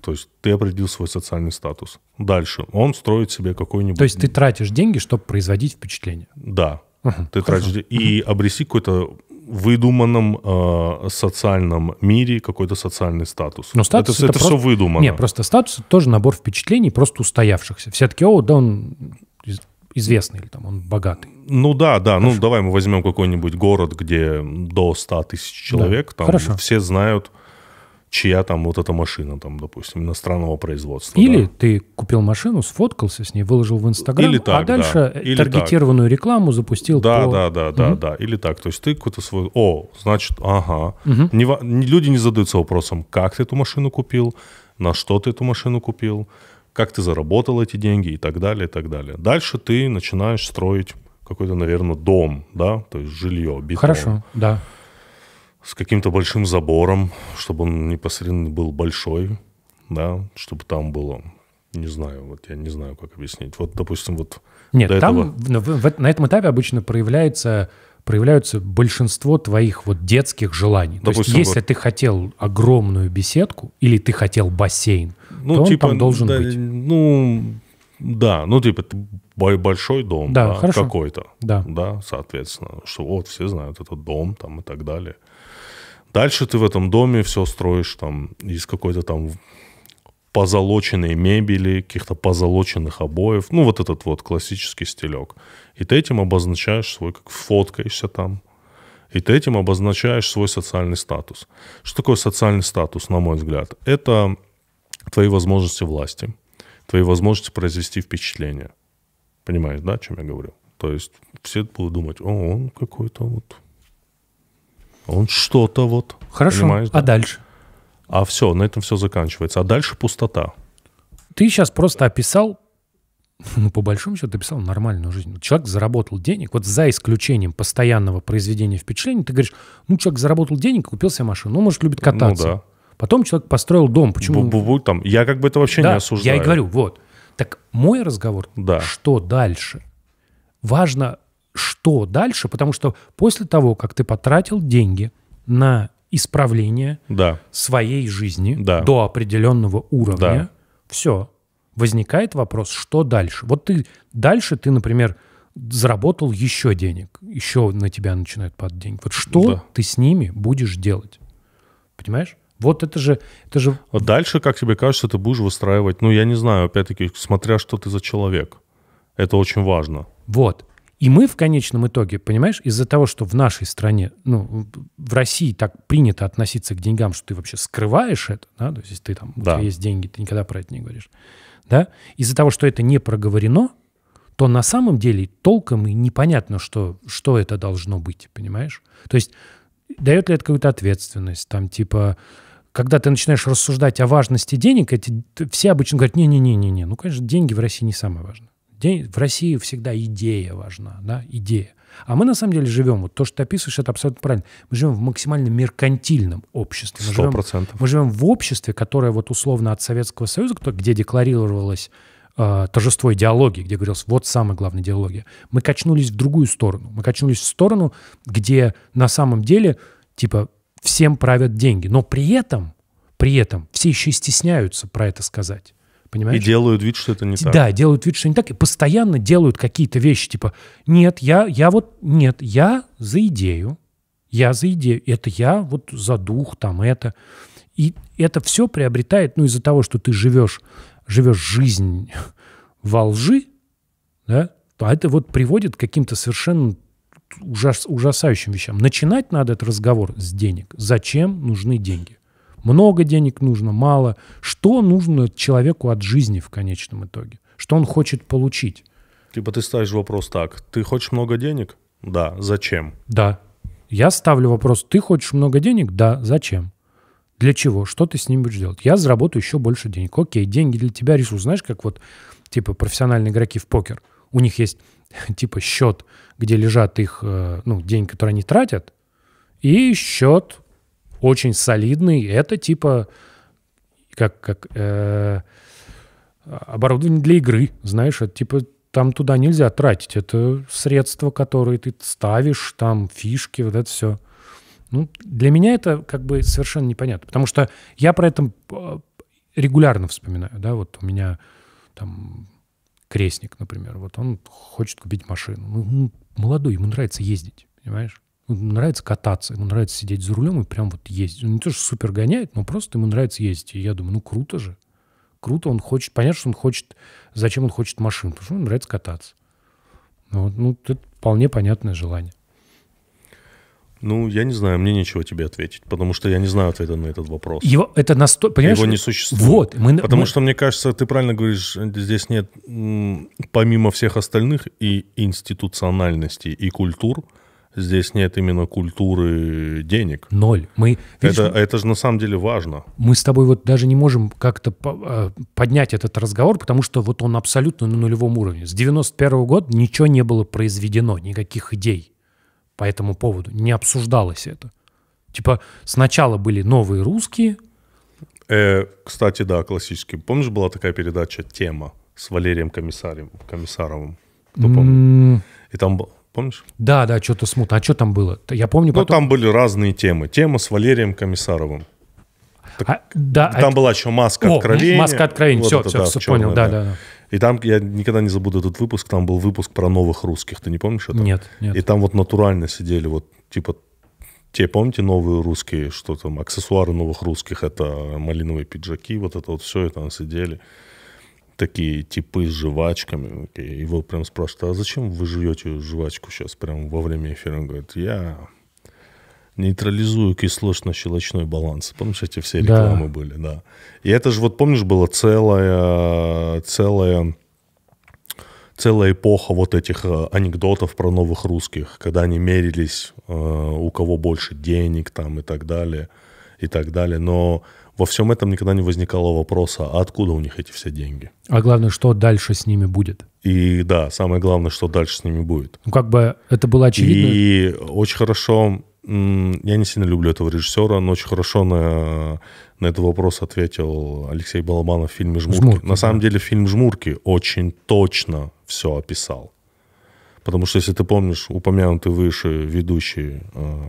То есть ты определил свой социальный статус. Дальше он строит себе какой-нибудь... То есть ты тратишь деньги, чтобы производить впечатление? Да. Угу, ты хорошо. тратишь и обрести какой-то выдуманном э, социальном мире какой-то социальный статус. Но статус это, это, это просто... все выдумано. Нет, просто статус это тоже набор впечатлений, просто устоявшихся. Все таки о, да он известный или там он богатый. Ну да, да. Ну, хорошо. Ну давай мы возьмем какой-нибудь город, где до 100 тысяч человек. Да. Там Хорошо. все знают чья там вот эта машина, там, допустим, иностранного производства. Или да. ты купил машину, сфоткался с ней, выложил в Инстаграм, Или так, а дальше э, да. Или таргетированную так. рекламу запустил. Да, по... да, да, угу. да, да. Или так. То есть ты какой-то свой... О, значит, ага. Угу. Не, люди не задаются вопросом, как ты эту машину купил, на что ты эту машину купил, как ты заработал эти деньги и так далее, и так далее. Дальше ты начинаешь строить какой-то, наверное, дом, да, то есть жилье, бетон. Хорошо, да с каким-то большим забором, чтобы он непосредственно был большой, да, чтобы там было, не знаю, вот я не знаю, как объяснить. Вот, допустим, вот Нет, до там этого... в, в, на этом этапе обычно проявляется проявляются большинство твоих вот детских желаний. Допустим, То есть, если вот... ты хотел огромную беседку или ты хотел бассейн, ну, то типа, он там должен да, быть. Ну, да, ну типа большой дом да, да, какой-то. Да. да, соответственно, что вот все знают этот дом там и так далее. Дальше ты в этом доме все строишь там из какой-то там позолоченной мебели, каких-то позолоченных обоев. Ну, вот этот вот классический стилек. И ты этим обозначаешь свой, как фоткаешься там. И ты этим обозначаешь свой социальный статус. Что такое социальный статус, на мой взгляд? Это твои возможности власти, твои возможности произвести впечатление. Понимаешь, да, о чем я говорю? То есть все будут думать, о, он какой-то вот он что-то вот. Хорошо. Понимаешь, а да? А дальше? А все, на этом все заканчивается. А дальше пустота. Ты сейчас просто описал, ну, по большому счету, описал нормальную жизнь. Человек заработал денег, вот за исключением постоянного произведения впечатлений, ты говоришь, ну, человек заработал денег, купил себе машину, ну, может, любит кататься. Ну, да. Потом человек построил дом. Почему? Бу-бу-бу, там. Я как бы это вообще да, не осуждаю. Я и говорю, вот. Так мой разговор, да. что дальше? Важно что дальше, потому что после того, как ты потратил деньги на исправление да. своей жизни да. до определенного уровня, да. все, возникает вопрос, что дальше. Вот ты дальше, ты, например, заработал еще денег, еще на тебя начинают падать деньги. Вот что да. ты с ними будешь делать? Понимаешь? Вот это же, это же... Дальше, как тебе кажется, ты будешь выстраивать, ну, я не знаю, опять-таки, смотря что ты за человек. Это очень важно. Вот. И мы в конечном итоге, понимаешь, из-за того, что в нашей стране, ну, в России так принято относиться к деньгам, что ты вообще скрываешь это, да, то есть ты там, да. у тебя есть деньги, ты никогда про это не говоришь, да, из-за того, что это не проговорено, то на самом деле толком и непонятно, что, что это должно быть, понимаешь? То есть дает ли это какую-то ответственность, там, типа, когда ты начинаешь рассуждать о важности денег, эти, все обычно говорят, не-не-не-не-не, ну, конечно, деньги в России не самое важное. В России всегда идея важна, да, идея. А мы на самом деле живем, вот то, что ты описываешь, это абсолютно правильно. Мы живем в максимально меркантильном обществе. Мы 100%. Живем, мы живем в обществе, которое вот условно от Советского Союза, где декларировалось э, торжество идеологии, где говорилось, вот самая главная идеология. Мы качнулись в другую сторону. Мы качнулись в сторону, где на самом деле, типа, всем правят деньги. Но при этом, при этом все еще и стесняются про это сказать. Понимаешь? И делают вид, что это не так. Да, делают вид, что не так. И постоянно делают какие-то вещи, типа, нет, я, я вот, нет, я за идею. Я за идею. Это я вот за дух, там, это. И это все приобретает, ну, из-за того, что ты живешь, живешь жизнь во лжи, да, то это вот приводит к каким-то совершенно ужас, ужасающим вещам. Начинать надо этот разговор с денег. Зачем нужны деньги? Много денег нужно, мало. Что нужно человеку от жизни в конечном итоге? Что он хочет получить? Типа ты ставишь вопрос так. Ты хочешь много денег? Да. Зачем? Да. Я ставлю вопрос. Ты хочешь много денег? Да. Зачем? Для чего? Что ты с ним будешь делать? Я заработаю еще больше денег. Окей, деньги для тебя ресурс. Знаешь, как вот типа профессиональные игроки в покер. У них есть типа счет, где лежат их э, ну, деньги, которые они тратят, и счет, очень солидный. Это типа как, как э, оборудование для игры, знаешь, это типа там туда нельзя тратить. Это средства, которые ты ставишь, там фишки, вот это все. Ну, для меня это как бы совершенно непонятно, потому что я про это э, регулярно вспоминаю, да, вот у меня там крестник, например, вот он хочет купить машину. Ну, молодой, ему нравится ездить, понимаешь? Ему нравится кататься, ему нравится сидеть за рулем и прям вот ездить. Он не то, что супер гоняет, но просто ему нравится ездить. И я думаю, ну круто же. Круто, он хочет, понятно, что он хочет, зачем он хочет машину, потому что ему нравится кататься. Ну вот, ну, это вполне понятное желание. Ну, я не знаю, мне нечего тебе ответить, потому что я не знаю ответа на этот вопрос. Его это настолько, понимаешь? Его не существует. Вот, мы, потому мы... что мне кажется, ты правильно говоришь, здесь нет помимо всех остальных и институциональности и культур, Здесь нет именно культуры денег. Ноль. Мы, видишь, это, мы, это же на самом деле важно. Мы с тобой вот даже не можем как-то а, поднять этот разговор, потому что вот он абсолютно на нулевом уровне. С 91 -го года ничего не было произведено, никаких идей по этому поводу. Не обсуждалось это. Типа сначала были новые русские. Э, кстати, да, классические. Помнишь, была такая передача «Тема» с Валерием Комиссарем, Комиссаровым? Кто помнит? Mm. И там был. Помнишь? Да, да, что-то смутно. А что там было? Я помню ну, потом... Ну, там были разные темы. Тема с Валерием Комиссаровым. Так, а, да, а там это... была еще маска О, откровения. Маска откровения, вот все, это, все, да, все черное, понял, да, да, да. И там, я никогда не забуду этот выпуск, там был выпуск про новых русских, ты не помнишь это? Нет, нет. И там вот натурально сидели вот, типа, те, помните, новые русские, что там, аксессуары новых русских, это малиновые пиджаки, вот это вот все, и там сидели такие типы с жвачками. Его прям спрашивают, а зачем вы жуете жвачку сейчас, прям во время эфира? Он говорит, я нейтрализую кислотно-щелочной баланс. Помнишь, эти все рекламы да. были, да. И это же, вот помнишь, была целая, целая, целая эпоха вот этих э, анекдотов про новых русских, когда они мерились, э, у кого больше денег там и так далее, и так далее. Но во всем этом никогда не возникало вопроса, а откуда у них эти все деньги. А главное, что дальше с ними будет. И да, самое главное, что дальше с ними будет. Ну, как бы это было очевидно. И очень хорошо, я не сильно люблю этого режиссера, но очень хорошо на, на этот вопрос ответил Алексей Балабанов в фильме «Жмурки». Жмурки на самом деле фильм «Жмурки» очень точно все описал. Потому что, если ты помнишь, упомянутый выше ведущий э,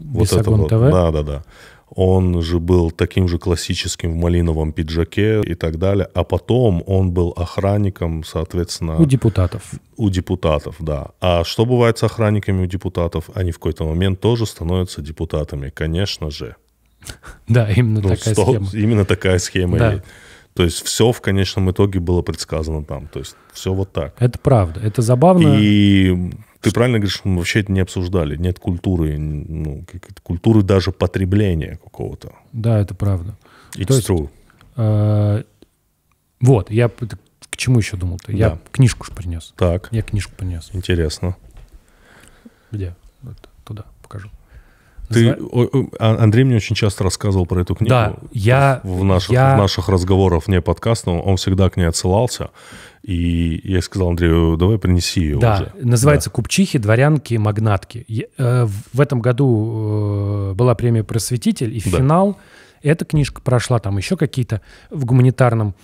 вот Бесогон этого... ТВ? Да, да, да он же был таким же классическим в малиновом пиджаке и так далее. А потом он был охранником, соответственно... У депутатов. У депутатов, да. А что бывает с охранниками у депутатов? Они в какой-то момент тоже становятся депутатами, конечно же. Да, именно ну, такая 100, схема. Именно такая схема. Да. То есть все в конечном итоге было предсказано там. То есть все вот так. Это правда. Это забавно. И ты правильно говоришь, мы вообще это не обсуждали. Нет культуры, ну, культуры даже потребления какого-то. Да, это правда. It's То есть, true. Э, вот, я к чему еще думал-то? Я да. книжку же принес. Так. Я книжку принес. Интересно. Где? Вот, туда покажу. Ты, а, Андрей мне очень часто рассказывал про эту книгу. Да, я... В наших, я... В наших разговорах вне подкаста он всегда к ней отсылался. И я сказал Андрею, давай принеси ее да, уже. Называется да. «Купчихи, дворянки, магнатки». Я, э, в этом году э, была премия «Просветитель», и да. финал эта книжка прошла, там еще какие-то в гуманитарном.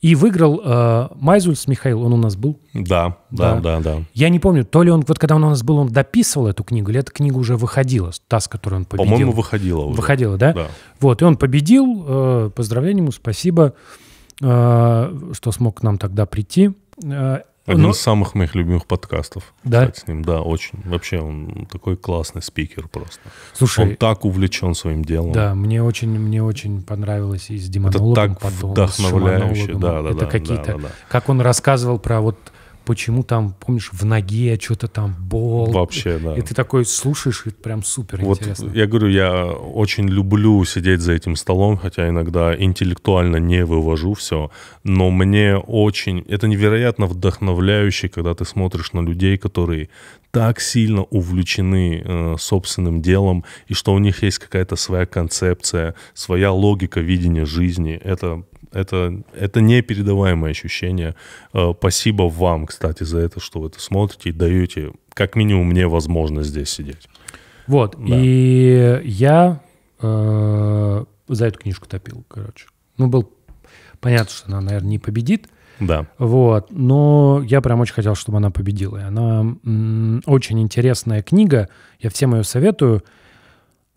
И выиграл э, Майзульс Михаил, он у нас был. Да, да, да, да, Я не помню, то ли он, вот когда он у нас был, он дописывал эту книгу, или эта книга уже выходила, та, с которой он победил. По-моему, выходила уже. Выходила, да? Да. Вот, и он победил, э, поздравление ему, спасибо. Спасибо. А, что смог к нам тогда прийти. А, Один Но... Ну, из самых моих любимых подкастов. Да? Кстати, с ним, да, очень. Вообще он такой классный спикер просто. Слушай, он так увлечен своим делом. Да, мне очень, мне очень понравилось и с демонологом. Это так потом, вдохновляюще, да, да, Это да, какие-то, да, да, как он рассказывал про вот почему там, помнишь, в ноге что-то там бол. Вообще, да. И ты такой слушаешь, и прям супер вот интересно. Я говорю, я очень люблю сидеть за этим столом, хотя иногда интеллектуально не вывожу все, но мне очень... Это невероятно вдохновляюще, когда ты смотришь на людей, которые так сильно увлечены э, собственным делом, и что у них есть какая-то своя концепция, своя логика видения жизни. Это, это, это непередаваемое ощущение. Э, спасибо вам, кстати, за это, что вы это смотрите и даете, как минимум, мне возможность здесь сидеть. Вот, да. и я э, за эту книжку топил, короче. Ну, был понятно, что она, наверное, не победит, да. Вот. Но я прям очень хотел, чтобы она победила. И она очень интересная книга. Я всем ее советую.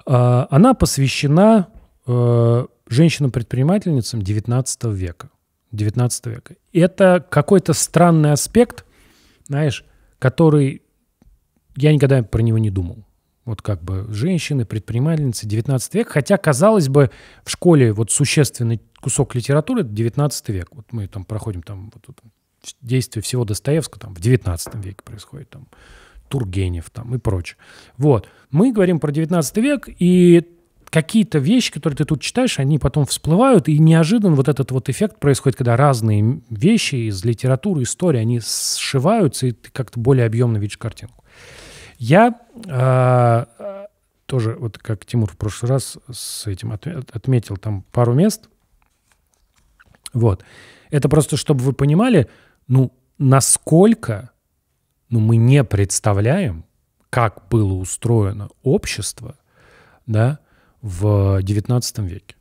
А, она посвящена э, женщинам-предпринимательницам 19 века. 19 века. И это какой-то странный аспект, знаешь, который я никогда про него не думал. Вот как бы женщины, предпринимательницы, 19 век. Хотя, казалось бы, в школе вот существенный кусок литературы — это 19 век. Вот мы там проходим там вот, вот, действие всего Достоевского там в 19 веке происходит там. Тургенев там и прочее. Вот. Мы говорим про 19 век, и какие-то вещи, которые ты тут читаешь, они потом всплывают, и неожиданно вот этот вот эффект происходит, когда разные вещи из литературы, истории, они сшиваются, и ты как-то более объемно видишь картинку. Я а, тоже, вот как Тимур в прошлый раз с этим отметил там пару мест. Вот. Это просто, чтобы вы понимали, ну, насколько ну, мы не представляем, как было устроено общество да, в XIX веке.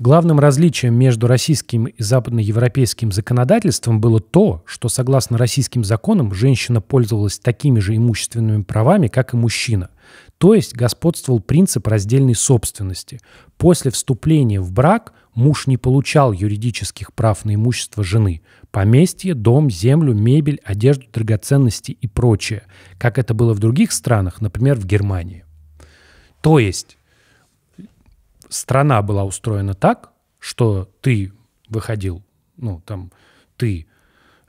Главным различием между российским и западноевропейским законодательством было то, что согласно российским законам женщина пользовалась такими же имущественными правами, как и мужчина. То есть господствовал принцип раздельной собственности. После вступления в брак муж не получал юридических прав на имущество жены. Поместье, дом, землю, мебель, одежду, драгоценности и прочее. Как это было в других странах, например, в Германии. То есть страна была устроена так, что ты выходил, ну, там, ты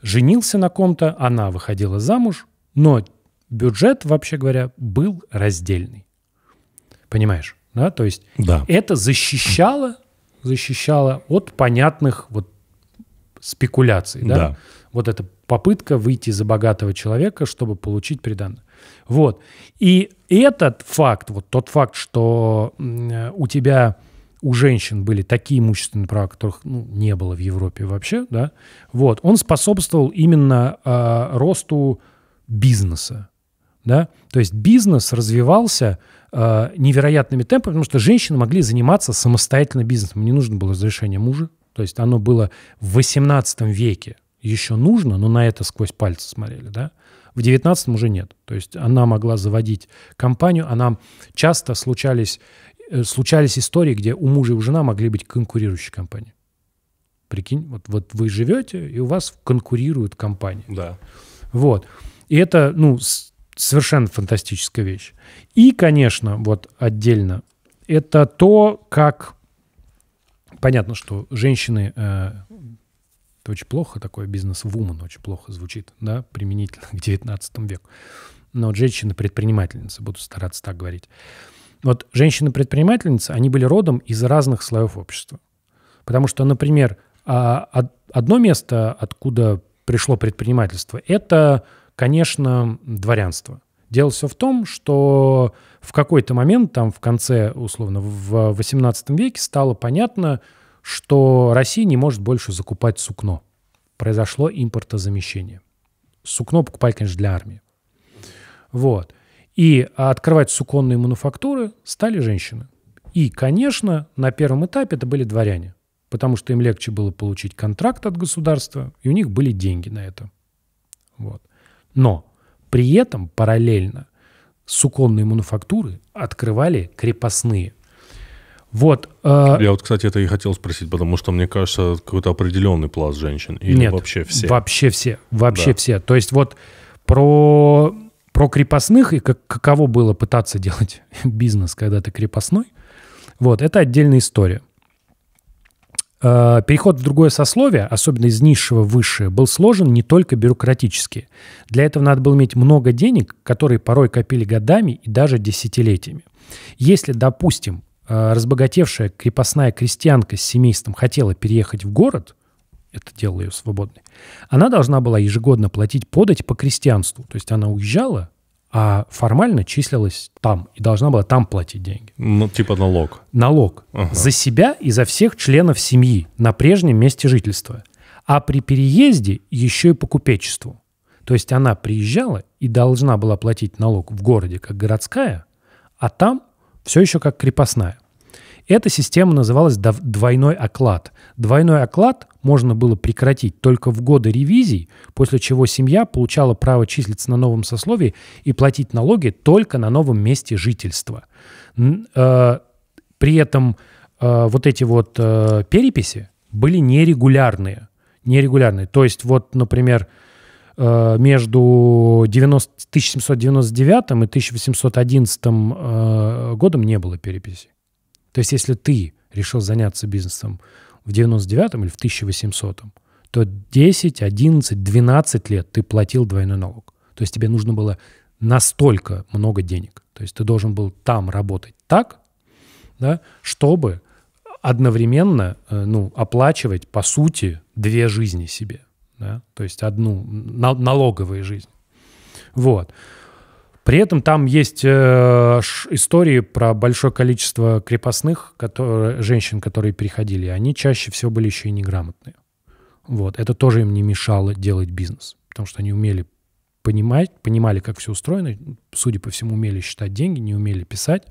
женился на ком-то, она выходила замуж, но бюджет, вообще говоря, был раздельный. Понимаешь? Да, то есть да. это защищало, защищало от понятных вот спекуляций, да? да? Вот эта попытка выйти за богатого человека, чтобы получить приданное. Вот. И этот факт, вот тот факт, что э, у тебя у женщин были такие имущественные права, которых ну, не было в Европе вообще, да, вот, он способствовал именно э, росту бизнеса, да, то есть бизнес развивался э, невероятными темпами, потому что женщины могли заниматься самостоятельно бизнесом, не нужно было разрешение мужа, то есть оно было в 18 веке еще нужно, но на это сквозь пальцы смотрели, да, в 19 уже нет. То есть она могла заводить компанию, она часто случались, э, случались истории, где у мужа и у жена могли быть конкурирующие компании. Прикинь, вот, вот вы живете, и у вас конкурируют компании. Да. Вот. И это, ну, совершенно фантастическая вещь. И, конечно, вот отдельно, это то, как... Понятно, что женщины э, это очень плохо, такое бизнес-вумен очень плохо звучит, да, применительно к 19 веку. Но вот женщины-предпринимательницы, буду стараться так говорить. Вот женщины-предпринимательницы, они были родом из разных слоев общества. Потому что, например, а, одно место, откуда пришло предпринимательство, это, конечно, дворянство. Дело все в том, что в какой-то момент, там в конце, условно, в 18 веке стало понятно, что Россия не может больше закупать сукно. Произошло импортозамещение. Сукно покупать, конечно, для армии. Вот. И открывать суконные мануфактуры стали женщины. И, конечно, на первом этапе это были дворяне, потому что им легче было получить контракт от государства, и у них были деньги на это. Вот. Но при этом параллельно суконные мануфактуры открывали крепостные. Вот. Э... Я вот, кстати, это и хотел спросить, потому что мне кажется, какой-то определенный пласт женщин или Нет, вообще все. Вообще все, вообще да. все. То есть вот про про крепостных и как каково было пытаться делать бизнес, когда ты крепостной. Вот это отдельная история. Э, переход в другое сословие, особенно из низшего в высшее, был сложен не только бюрократически. Для этого надо было иметь много денег, которые порой копили годами и даже десятилетиями. Если, допустим, Э, разбогатевшая крепостная крестьянка с семейством хотела переехать в город, это делало ее свободной, она должна была ежегодно платить подать по крестьянству. То есть она уезжала, а формально числилась там и должна была там платить деньги. Ну, типа налог. Налог. Ага. За себя и за всех членов семьи на прежнем месте жительства. А при переезде еще и по купечеству. То есть она приезжала и должна была платить налог в городе как городская, а там все еще как крепостная. Эта система называлась двойной оклад. Двойной оклад можно было прекратить только в годы ревизий, после чего семья получала право числиться на новом сословии и платить налоги только на новом месте жительства. Э, при этом э, вот эти вот э, переписи были нерегулярные. Нерегулярные. То есть вот, например, Э, между 1799 и 1811 э, годом не было переписи. То есть если ты решил заняться бизнесом в 99 или в 1800, то 10, 11, 12 лет ты платил двойной налог. То есть тебе нужно было настолько много денег. То есть ты должен был там работать так, да, чтобы одновременно э, ну, оплачивать, по сути, две жизни себе да, то есть одну на, налоговую жизнь. Вот. При этом там есть э, истории про большое количество крепостных, которые, женщин, которые переходили. Они чаще всего были еще и неграмотные. Вот. Это тоже им не мешало делать бизнес, потому что они умели понимать, понимали, как все устроено, судя по всему, умели считать деньги, не умели писать.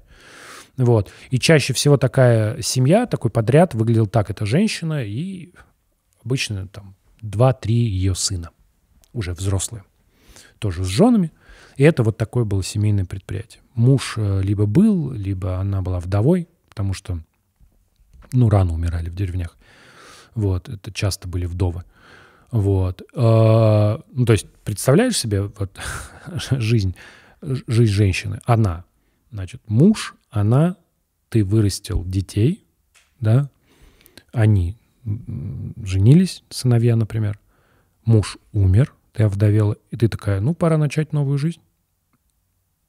Вот. И чаще всего такая семья, такой подряд выглядел так. Это женщина и обычно там два-три ее сына, уже взрослые, тоже с женами. И это вот такое было семейное предприятие. Муж э, либо был, либо она была вдовой, потому что, ну, рано умирали в деревнях. Вот, это часто были вдовы. Вот. Э, ну, то есть представляешь себе вот, жизнь, жизнь женщины? Она, значит, муж, она, ты вырастил детей, да, они, женились, сыновья, например, муж умер, ты овдовела, и ты такая, ну, пора начать новую жизнь.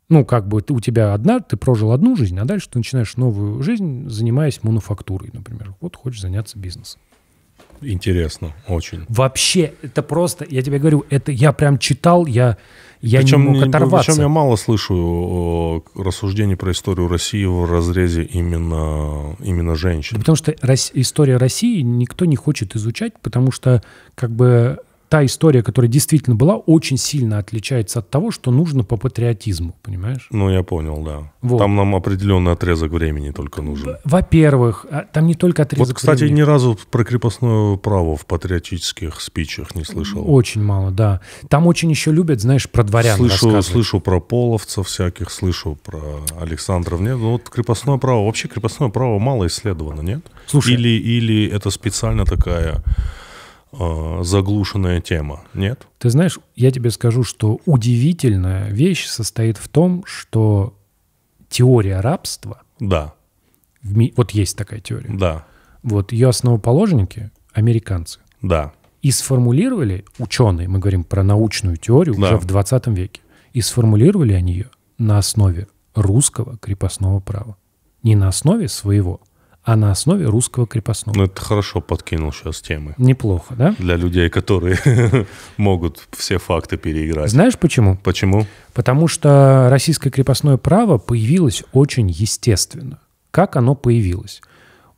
Ну, как бы ты, у тебя одна, ты прожил одну жизнь, а дальше ты начинаешь новую жизнь, занимаясь мануфактурой, например. Вот хочешь заняться бизнесом. Интересно, очень. Вообще, это просто, я тебе говорю, это я прям читал, я я причем, не мог ну, оторваться. Причем я мало слышу э, рассуждений про историю России в разрезе именно, именно женщин. Да потому что история России никто не хочет изучать, потому что как бы та история, которая действительно была, очень сильно отличается от того, что нужно по патриотизму, понимаешь? Ну, я понял, да. Вот. Там нам определенный отрезок времени только нужен. Во-первых, а, там не только отрезок времени. Вот, кстати, времени. ни разу про крепостное право в патриотических спичах не слышал. Очень мало, да. Там очень еще любят, знаешь, про дворян слышу, слышу про половцев всяких, слышу про Александров. Нет, ну вот крепостное право, вообще крепостное право мало исследовано, нет? Слушай. Или, или это специально такая Э, заглушенная тема, нет? Ты знаешь, я тебе скажу, что удивительная вещь состоит в том, что теория рабства... Да. В ми... Вот есть такая теория. Да. Вот ее основоположники — американцы. Да. И сформулировали ученые, мы говорим про научную теорию да. уже в 20 веке, и сформулировали они ее на основе русского крепостного права. Не на основе своего, а на основе русского крепостного. Ну, это хорошо подкинул сейчас темы. Неплохо, да? Для людей, которые могут все факты переиграть. Знаешь почему? Почему? Потому что российское крепостное право появилось очень естественно. Как оно появилось?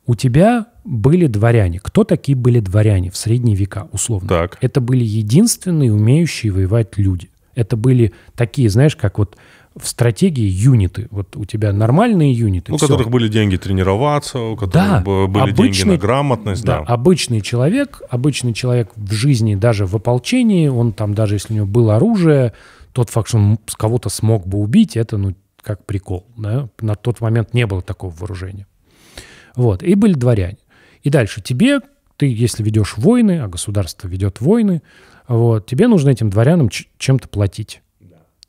У тебя были дворяне. Кто такие были дворяне в средние века, условно? Так. Это были единственные умеющие воевать люди. Это были такие, знаешь, как вот в стратегии юниты. Вот у тебя нормальные юниты. Ну, у все. которых были деньги тренироваться, у которых да, были обычный, деньги на грамотность. Да, да, обычный человек, обычный человек в жизни, даже в ополчении, он там, даже если у него было оружие, тот факт, что он с кого-то смог бы убить, это ну как прикол. Да? На тот момент не было такого вооружения. Вот. И были дворяне. И дальше тебе, ты если ведешь войны, а государство ведет войны, вот, тебе нужно этим дворянам чем-то платить.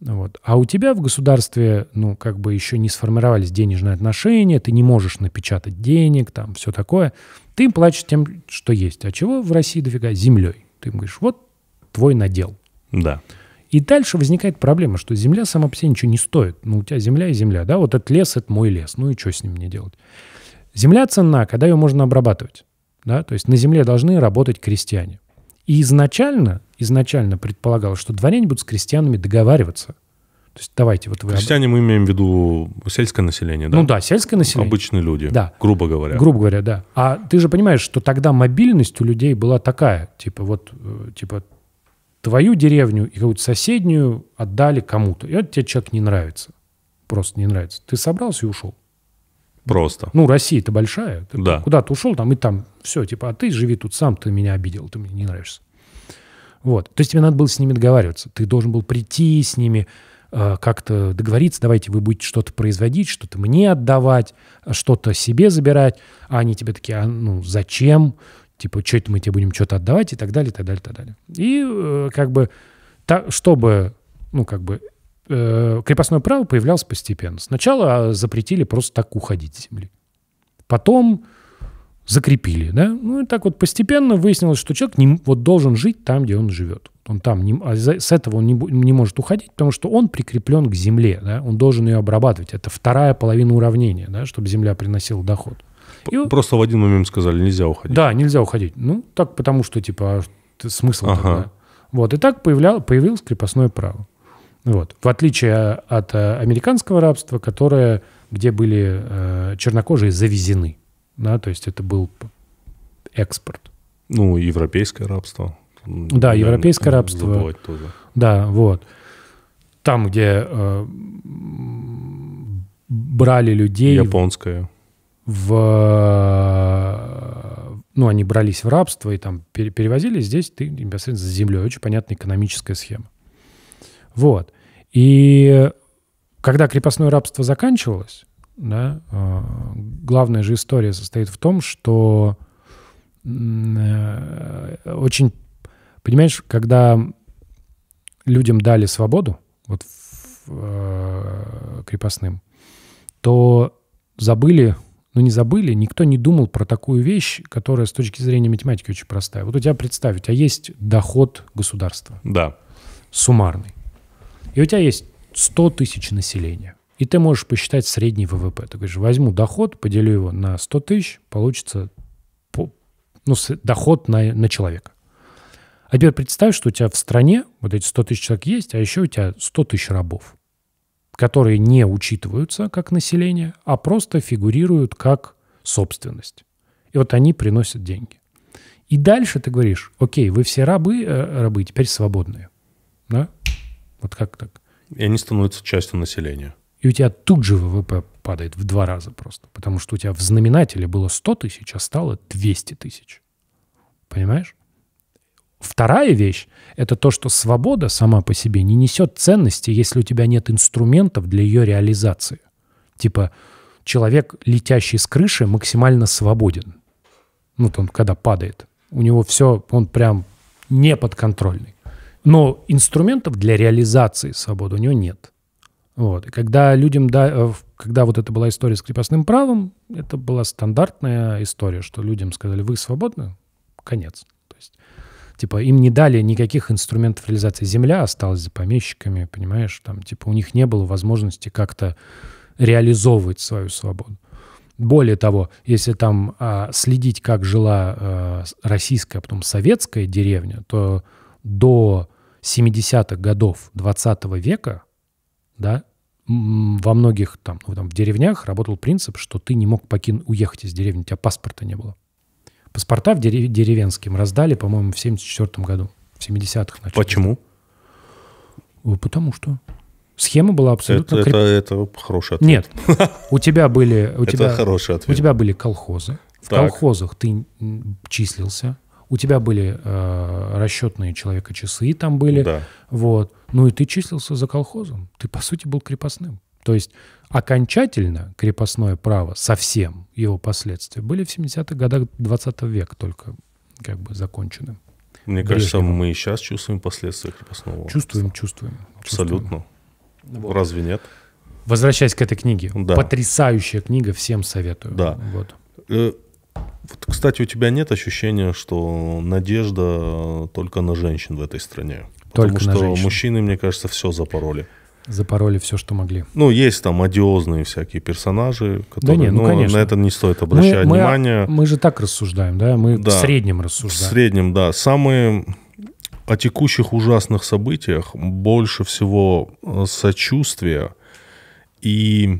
Вот. А у тебя в государстве, ну, как бы еще не сформировались денежные отношения, ты не можешь напечатать денег, там, все такое. Ты им платишь тем, что есть. А чего в России дофига? Землей. Ты им говоришь, вот твой надел. Да. И дальше возникает проблема, что земля сама по себе ничего не стоит. Ну, у тебя земля и земля, да? Вот этот лес — это мой лес. Ну и что с ним мне делать? Земля ценна, когда ее можно обрабатывать. Да? То есть на земле должны работать крестьяне. И изначально, изначально предполагалось, что дворяне будут с крестьянами договариваться. То есть давайте вот вы... Крестьяне мы имеем в виду сельское население, да? Ну да, сельское население. Обычные люди, да. грубо говоря. Грубо говоря, да. А ты же понимаешь, что тогда мобильность у людей была такая. Типа вот, э, типа твою деревню и какую-то соседнюю отдали кому-то. И вот тебе человек не нравится. Просто не нравится. Ты собрался и ушел. Просто. Ну, Россия-то большая. Ты да. куда ты ушел, там и там все, типа, а ты живи тут сам, ты меня обидел, ты мне не нравишься. Вот. То есть тебе надо было с ними договариваться. Ты должен был прийти с ними, а, как-то договориться, давайте вы будете что-то производить, что-то мне отдавать, а, что-то себе забирать. А они тебе такие, а, ну, зачем? Типа, что это мы тебе будем что-то отдавать и так далее, и так далее, и так далее. И э, как бы, та, чтобы, ну, как бы Э, крепостное право появлялось постепенно. Сначала а, запретили просто так уходить с земли. Потом закрепили, да? Ну и так вот постепенно выяснилось, что человек не, вот должен жить там, где он живет. Он там не, а с этого он не, не может уходить, потому что он прикреплен к земле, да? Он должен ее обрабатывать. Это вторая половина уравнения, да, чтобы земля приносила доход. И Просто в один момент сказали, нельзя уходить. Да, нельзя уходить. Ну так потому что типа а, смысл ага. тогда. Вот и так появля, появилось крепостное право. Вот. В отличие от э, американского рабства, которое, где были э, чернокожие завезены. Да, то есть это был экспорт. Ну, европейское рабство. Да, европейское рабство. Тоже. Да, вот. Там, где э, брали людей... Японское. В, ну, они брались в рабство и там перевозили. Здесь ты непосредственно за землей. Очень понятная экономическая схема. Вот. И когда крепостное рабство заканчивалось, да, э, главная же история состоит в том, что э, очень, понимаешь, когда людям дали свободу, вот э, крепостным, то забыли, ну не забыли, никто не думал про такую вещь, которая с точки зрения математики очень простая. Вот у тебя представить, а есть доход государства. Да. Суммарный. И у тебя есть 100 тысяч населения. И ты можешь посчитать средний ВВП. Ты говоришь, возьму доход, поделю его на 100 тысяч, получится по, ну, доход на, на человека. А теперь представь, что у тебя в стране вот эти 100 тысяч человек есть, а еще у тебя 100 тысяч рабов, которые не учитываются как население, а просто фигурируют как собственность. И вот они приносят деньги. И дальше ты говоришь, окей, вы все рабы, э, рабы теперь свободные. Да? Вот как так? И они становятся частью населения. И у тебя тут же ВВП падает в два раза просто. Потому что у тебя в знаменателе было 100 тысяч, а стало 200 тысяч. Понимаешь? Вторая вещь — это то, что свобода сама по себе не несет ценности, если у тебя нет инструментов для ее реализации. Типа человек, летящий с крыши, максимально свободен. Ну, вот он когда падает. У него все, он прям неподконтрольный. Но инструментов для реализации свободы у него нет. Вот. И когда людям, да, э, когда вот это была история с крепостным правом, это была стандартная история, что людям сказали, вы свободны, конец. То есть, типа, им не дали никаких инструментов реализации. Земля осталась за помещиками, понимаешь, там, типа, у них не было возможности как-то реализовывать свою свободу. Более того, если там а, следить, как жила а, российская, а потом советская деревня, то до 70-х годов 20 века, да, во многих там, ну, там в деревнях работал принцип, что ты не мог покинуть, уехать из деревни, у тебя паспорта не было. Паспорта в дерев... деревенским раздали, по-моему, в 74 году, в 70-х. Почему? Потому что схема была абсолютно... Это, креп... это, это хороший ответ. Нет, у тебя были... У тебя, хороший ответ. У тебя были колхозы. В так. колхозах ты числился, у тебя были э, расчетные человека часы, там были. Да. Вот. Ну и ты числился за колхозом. Ты, по сути, был крепостным. То есть окончательно крепостное право, совсем его последствия, были в 70-х годах 20 века только как бы закончены. Мне Грешнего. кажется, мы и сейчас чувствуем последствия крепостного. Чувствуем, чувствуем. Абсолютно. Чувствуем. Разве нет? Возвращаясь к этой книге. Да. Потрясающая книга, всем советую. Да. Вот. Э, вот, кстати, у тебя нет ощущения, что надежда э, только на женщин в этой стране? Потому только что женщин. мужчины, мне кажется, все запороли. Запороли все, что могли. Ну, есть там одиозные всякие персонажи, которые, да не, ну, ну конечно. на это не стоит обращать мы, внимание. Мы, мы же так рассуждаем, да? Мы да, в среднем рассуждаем. В среднем, да. Самые о текущих ужасных событиях больше всего э, сочувствия и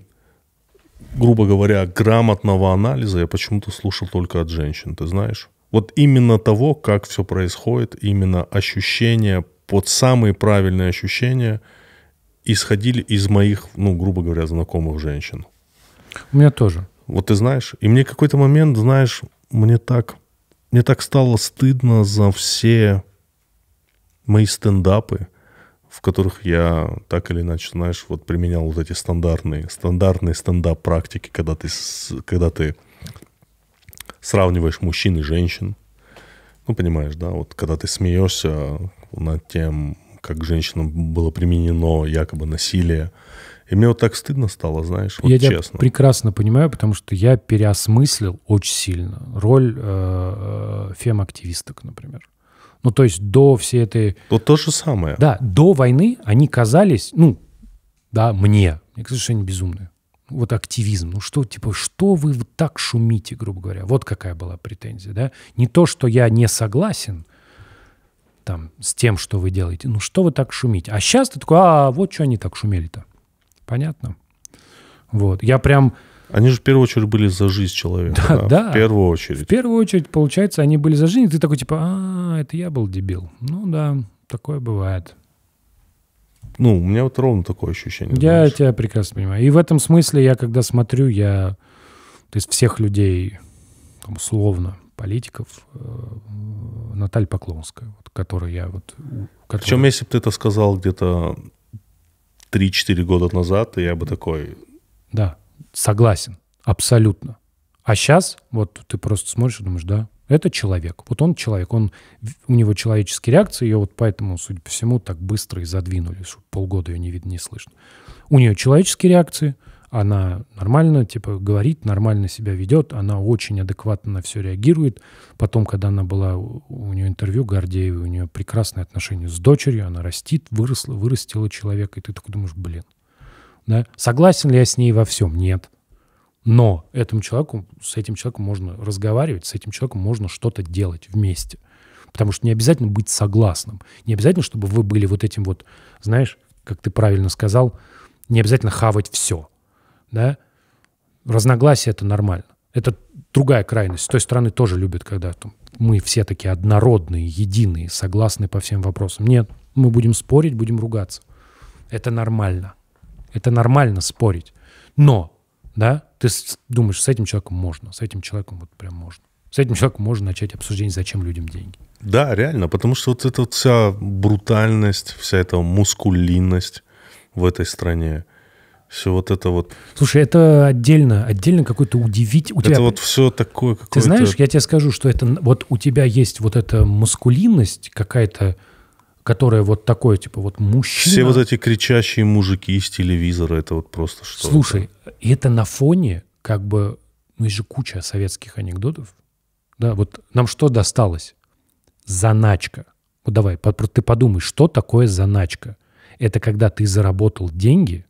грубо говоря, грамотного анализа я почему-то слушал только от женщин, ты знаешь? Вот именно того, как все происходит, именно ощущения, вот самые правильные ощущения исходили из моих, ну, грубо говоря, знакомых женщин. У меня тоже. Вот ты знаешь, и мне какой-то момент, знаешь, мне так, мне так стало стыдно за все мои стендапы, в которых я так или иначе, знаешь, вот применял вот эти стандартные, стандартные стендап-практики, когда ты, когда ты сравниваешь мужчин и женщин. Ну, понимаешь, да, вот когда ты смеешься над тем, как женщинам было применено якобы насилие, и мне вот так стыдно стало, знаешь, вот я честно. Я прекрасно понимаю, потому что я переосмыслил очень сильно роль э, э фем-активисток, например. Ну, то есть до всей этой... Вот то же самое. Да, до войны они казались, ну, да, мне. Мне кажется, что безумные. Вот активизм. Ну что, типа, что вы вот так шумите, грубо говоря? Вот какая была претензия, да? Не то, что я не согласен там с тем, что вы делаете. Ну что вы так шумите? А сейчас ты такой, а вот что они так шумели-то. Понятно? Вот. Я прям они же в первую очередь были за жизнь человека. Да, да. В первую очередь. В первую очередь, получается, они были за жизнь, и ты такой типа, а, это я был дебил. Ну да, такое бывает. Ну, у меня вот ровно такое ощущение. Я знаешь. тебя прекрасно понимаю. И в этом смысле я, когда смотрю, я, то есть всех людей, там, условно, политиков, э, Наталья Поклонская, вот, которую я вот... Которую... Причем, если бы ты это сказал где-то 3-4 года назад, я бы такой... Да. Согласен, абсолютно. А сейчас вот ты просто смотришь и думаешь, да, это человек. Вот он человек, он, у него человеческие реакции, ее вот поэтому, судя по всему, так быстро и задвинули, что полгода ее не видно, не слышно. У нее человеческие реакции, она нормально, типа, говорит, нормально себя ведет, она очень адекватно на все реагирует. Потом, когда она была, у нее интервью Гордеева, у нее прекрасные отношения с дочерью, она растит, выросла, вырастила человека, и ты такой думаешь, блин, да? Согласен ли я с ней во всем? Нет. Но этому человеку, с этим человеком можно разговаривать, с этим человеком можно что-то делать вместе. Потому что не обязательно быть согласным. Не обязательно, чтобы вы были вот этим вот, знаешь, как ты правильно сказал, не обязательно хавать все. Да? Разногласие — это нормально. Это другая крайность. С той стороны тоже любят, когда там, мы все такие однородные, единые, согласны по всем вопросам. Нет, мы будем спорить, будем ругаться. Это нормально. Это нормально спорить. Но, да, ты думаешь, с этим человеком можно, с этим человеком вот прям можно. С этим человеком можно начать обсуждение, зачем людям деньги. Да, реально, потому что вот эта вот вся брутальность, вся эта мускулинность в этой стране, все вот это вот. Слушай, это отдельно, отдельно какой-то удивительный. Это тебя... вот все такое какое-то. Ты знаешь, я тебе скажу, что это вот у тебя есть вот эта мускулинность какая-то которая вот такое, типа, вот мужчина... Все вот эти кричащие мужики из телевизора, это вот просто что Слушай, это, это на фоне, как бы, ну, есть же куча советских анекдотов, да, вот нам что досталось? Заначка. Вот давай, ты подумай, что такое заначка? Это когда ты заработал деньги,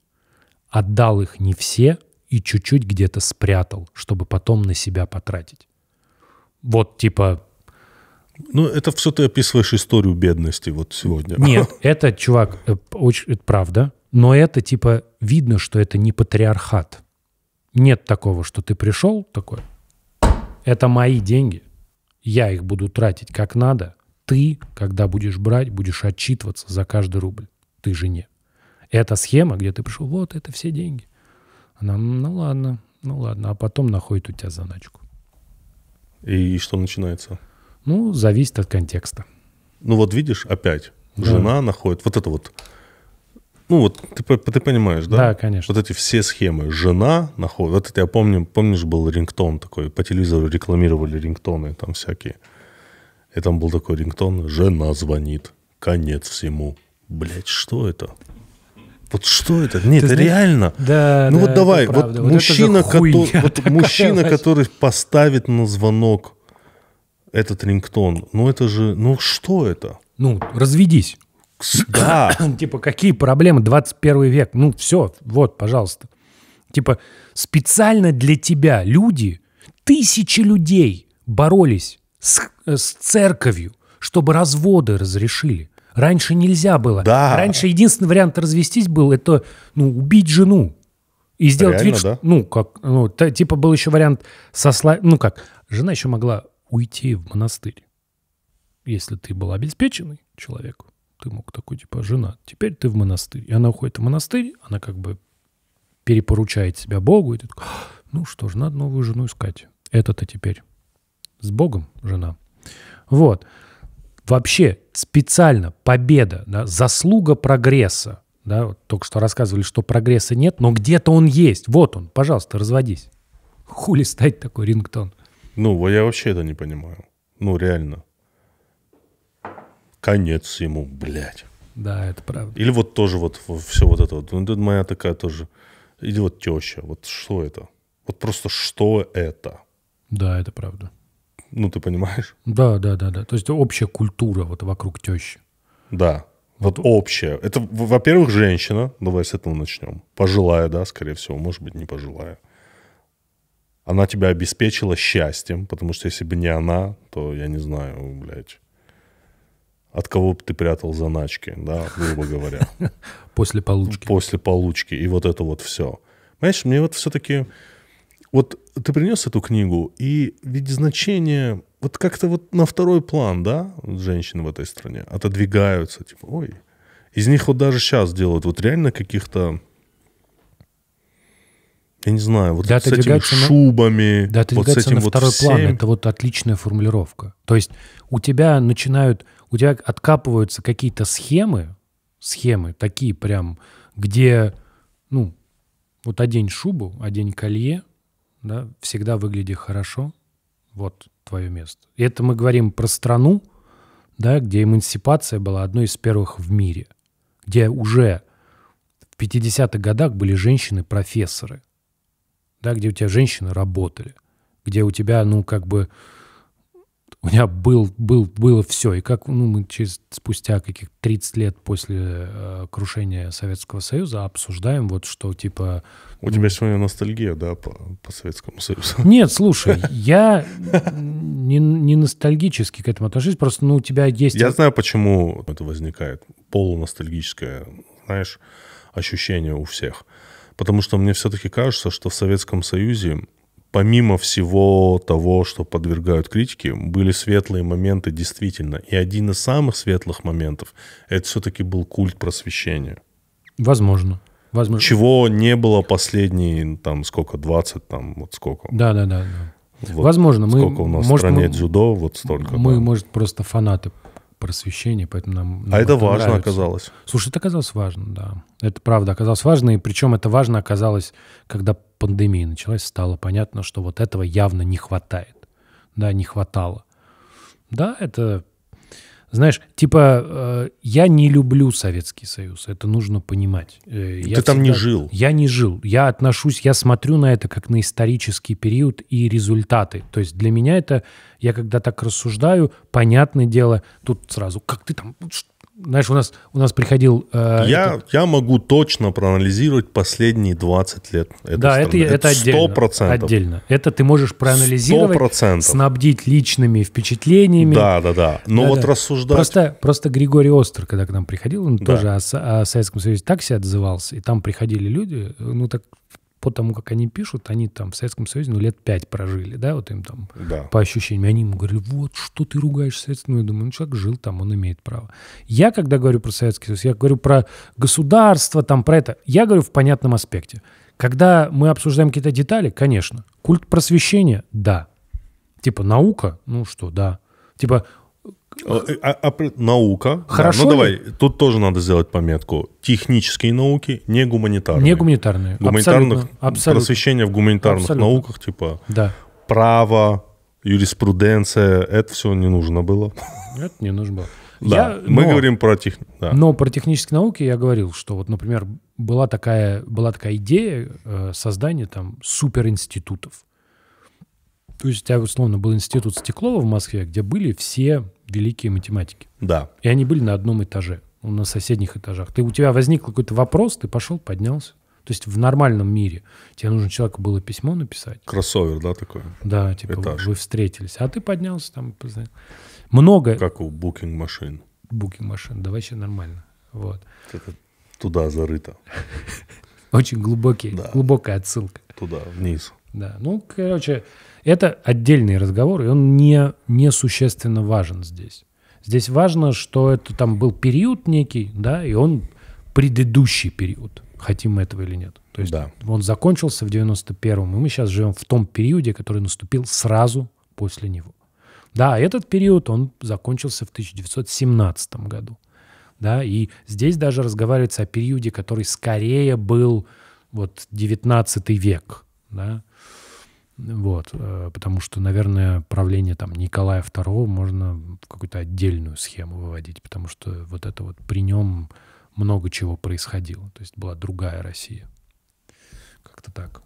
отдал их не все и чуть-чуть где-то спрятал, чтобы потом на себя потратить. Вот типа ну, это все ты описываешь историю бедности вот сегодня. Нет, это, чувак, э, очень, это правда. Но это, типа, видно, что это не патриархат. Нет такого, что ты пришел такой, это мои деньги, я их буду тратить как надо. Ты, когда будешь брать, будешь отчитываться за каждый рубль. Ты жене. Это схема, где ты пришел, вот это все деньги. Она, ну ладно, ну ладно. А потом находит у тебя заначку. И что начинается? Ну, зависит от контекста. Ну вот видишь, опять да. жена находит вот это вот. Ну вот ты, ты понимаешь, да? Да, конечно. Вот эти все схемы. Жена находит. Вот это я помню, помнишь, был рингтон такой, по телевизору рекламировали рингтоны там всякие. И там был такой рингтон, жена звонит, конец всему. Блять, что это? Вот что это? Нет, это реально. Да, ну да, вот давай, вот, вот мужчина, который, вот мужчина, который поставит на звонок этот рингтон. Ну это же, ну что это? Ну, разведись. Да. типа, какие проблемы, 21 век? Ну все, вот, пожалуйста. Типа, специально для тебя люди, тысячи людей боролись с, э, с церковью, чтобы разводы разрешили. Раньше нельзя было. Да. Раньше единственный вариант развестись был это ну, убить жену. И сделать Реально, вид, да? что, ну, как, ну, то, типа был еще вариант сосла... Ну, как, жена еще могла уйти в монастырь. Если ты был обеспеченный человек, ты мог такой, типа, жена, теперь ты в монастырь. И она уходит в монастырь, она как бы перепоручает себя Богу, и ты такой, ну что ж, надо новую жену искать. Это-то теперь с Богом жена. Вот. Вообще специально победа, да, заслуга прогресса. Да, вот только что рассказывали, что прогресса нет, но где-то он есть. Вот он, пожалуйста, разводись. Хули стать такой рингтон. Ну, я вообще это не понимаю. Ну, реально. Конец ему, блядь. Да, это правда. Или вот тоже вот все вот это вот. Ну, это моя такая тоже. Или вот теща. Вот что это? Вот просто что это? Да, это правда. Ну, ты понимаешь? Да, да, да, да. То есть общая культура вот вокруг тещи. Да. Вот, вот общая. Это, во-первых, женщина. Давай с этого начнем. Пожилая, да, скорее всего. Может быть, не пожилая. Она тебя обеспечила счастьем, потому что если бы не она, то я не знаю, блядь, от кого бы ты прятал заначки, да, грубо говоря. После получки. После получки. И вот это вот все. Понимаешь, мне вот все-таки... Вот ты принес эту книгу, и ведь значение вот как-то вот на второй план, да, женщины в этой стране отодвигаются, типа, ой. Из них вот даже сейчас делают вот реально каких-то я не знаю, вот дата с этими шубами, на... вот с этим на вот второй всем... план, это вот отличная формулировка. То есть у тебя начинают, у тебя откапываются какие-то схемы, схемы такие прям, где, ну, вот одень шубу, одень колье, да, всегда выгляди хорошо, вот твое место. И это мы говорим про страну, да, где эмансипация была одной из первых в мире, где уже в 50-х годах были женщины-профессоры – да, где у тебя женщины работали, где у тебя, ну, как бы, у меня был, был, было все. И как ну, мы через, спустя каких 30 лет после э, крушения Советского Союза обсуждаем вот что типа... У ну, тебя сегодня ностальгия, да, по, по Советскому Союзу? Нет, слушай, я не, не ностальгически к этому отношусь, просто ну, у тебя есть... Я знаю, почему это возникает. Полуностальгическое, знаешь, ощущение у всех. Потому что мне все-таки кажется, что в Советском Союзе помимо всего того, что подвергают критике, были светлые моменты действительно. И один из самых светлых моментов — это все-таки был культ просвещения. Возможно. Возможно. Чего не было последние, там, сколько, 20, там, вот сколько. Да-да-да. Вот Возможно. Сколько мы, у нас в стране мы, дзюдо, вот столько. Мы, да. может, просто фанаты просвещение, поэтому нам... нам а это, это важно нравится. оказалось. Слушай, это оказалось важно, да. Это правда оказалось важно, и причем это важно оказалось, когда пандемия началась, стало понятно, что вот этого явно не хватает. Да, не хватало. Да, это знаешь, типа, э, я не люблю Советский Союз, это нужно понимать. Э, Ты я там всегда, не жил. Я не жил. Я отношусь, я смотрю на это как на исторический период и результаты. То есть для меня это, я когда так рассуждаю, понятное дело, тут сразу, как ты там, знаешь, у нас, у нас приходил... Э, я, этот... я могу точно проанализировать последние 20 лет этой Да, это, это, это отдельно. 100%. Отдельно. Это ты можешь проанализировать, 100%. снабдить личными впечатлениями. Да, да, да. Но да, вот да. рассуждать... Просто, просто Григорий Остер, когда к нам приходил, он да. тоже о, о Советском Союзе так себя отзывался, и там приходили люди, ну так по тому, как они пишут, они там в Советском Союзе ну, лет пять прожили, да, вот им там да. по ощущениям. Они ему говорили, вот, что ты ругаешь Советский Ну, я думаю, ну, человек жил там, он имеет право. Я, когда говорю про Советский Союз, я говорю про государство, там, про это, я говорю в понятном аспекте. Когда мы обсуждаем какие-то детали, конечно. Культ просвещения – да. Типа наука – ну что, да. Типа Э, а, а, наука. Хорошо. Да, ну давай, тут тоже надо сделать пометку. Технические науки, не гуманитарные. Не гуманитарные. Гуманитарных абсолютно, абсолютно. просвещение в гуманитарных абсолютно. науках типа. Да. Право, юриспруденция, это все не нужно было. Это не нужно было. Да, я, мы но, говорим про тех, да. но про технические науки я говорил, что вот, например, была такая была такая идея э, создания там суперинститутов. То есть у тебя, условно, был институт Стеклова в Москве, где были все великие математики. Да. И они были на одном этаже, ну, на соседних этажах. Ты, у тебя возник какой-то вопрос, ты пошел, поднялся. То есть в нормальном мире тебе нужно человеку было письмо написать. Кроссовер, да, такой? Да, типа Этаж. вы встретились, а ты поднялся там. Много... Как у букинг-машин. Букинг-машин, да вообще нормально. Вот. Это туда зарыто. Очень глубокий, да. глубокая отсылка. Туда, вниз. Да, ну, короче, это отдельный разговор, и он не, не существенно важен здесь. Здесь важно, что это там был период некий, да, и он предыдущий период, хотим мы этого или нет. То есть да. он закончился в 91-м, и мы сейчас живем в том периоде, который наступил сразу после него. Да, этот период, он закончился в 1917 году. Да, и здесь даже разговаривается о периоде, который скорее был вот 19 век, да, вот, э, потому что, наверное, правление там Николая II можно в какую-то отдельную схему выводить, потому что вот это вот при нем много чего происходило. То есть была другая Россия. Как-то так.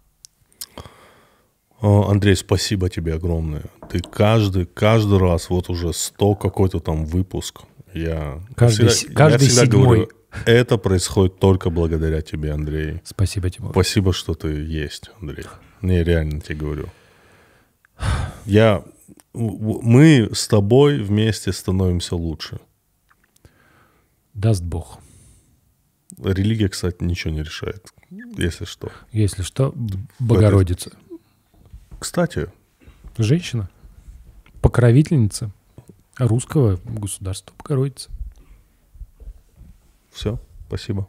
А, Андрей, спасибо тебе огромное. Ты каждый, каждый раз, вот уже 100 какой-то там выпуск, я каждый, всегда, каждый я всегда седьмой. говорю, это происходит только благодаря тебе, Андрей. Спасибо, тебе. Спасибо, что ты есть, Андрей. Не, ну, реально тебе говорю. Я, мы с тобой вместе становимся лучше. Даст Бог. Религия, кстати, ничего не решает, если что. Если что, Богородица. Кстати. Женщина. Покровительница русского государства Богородица. Все, спасибо.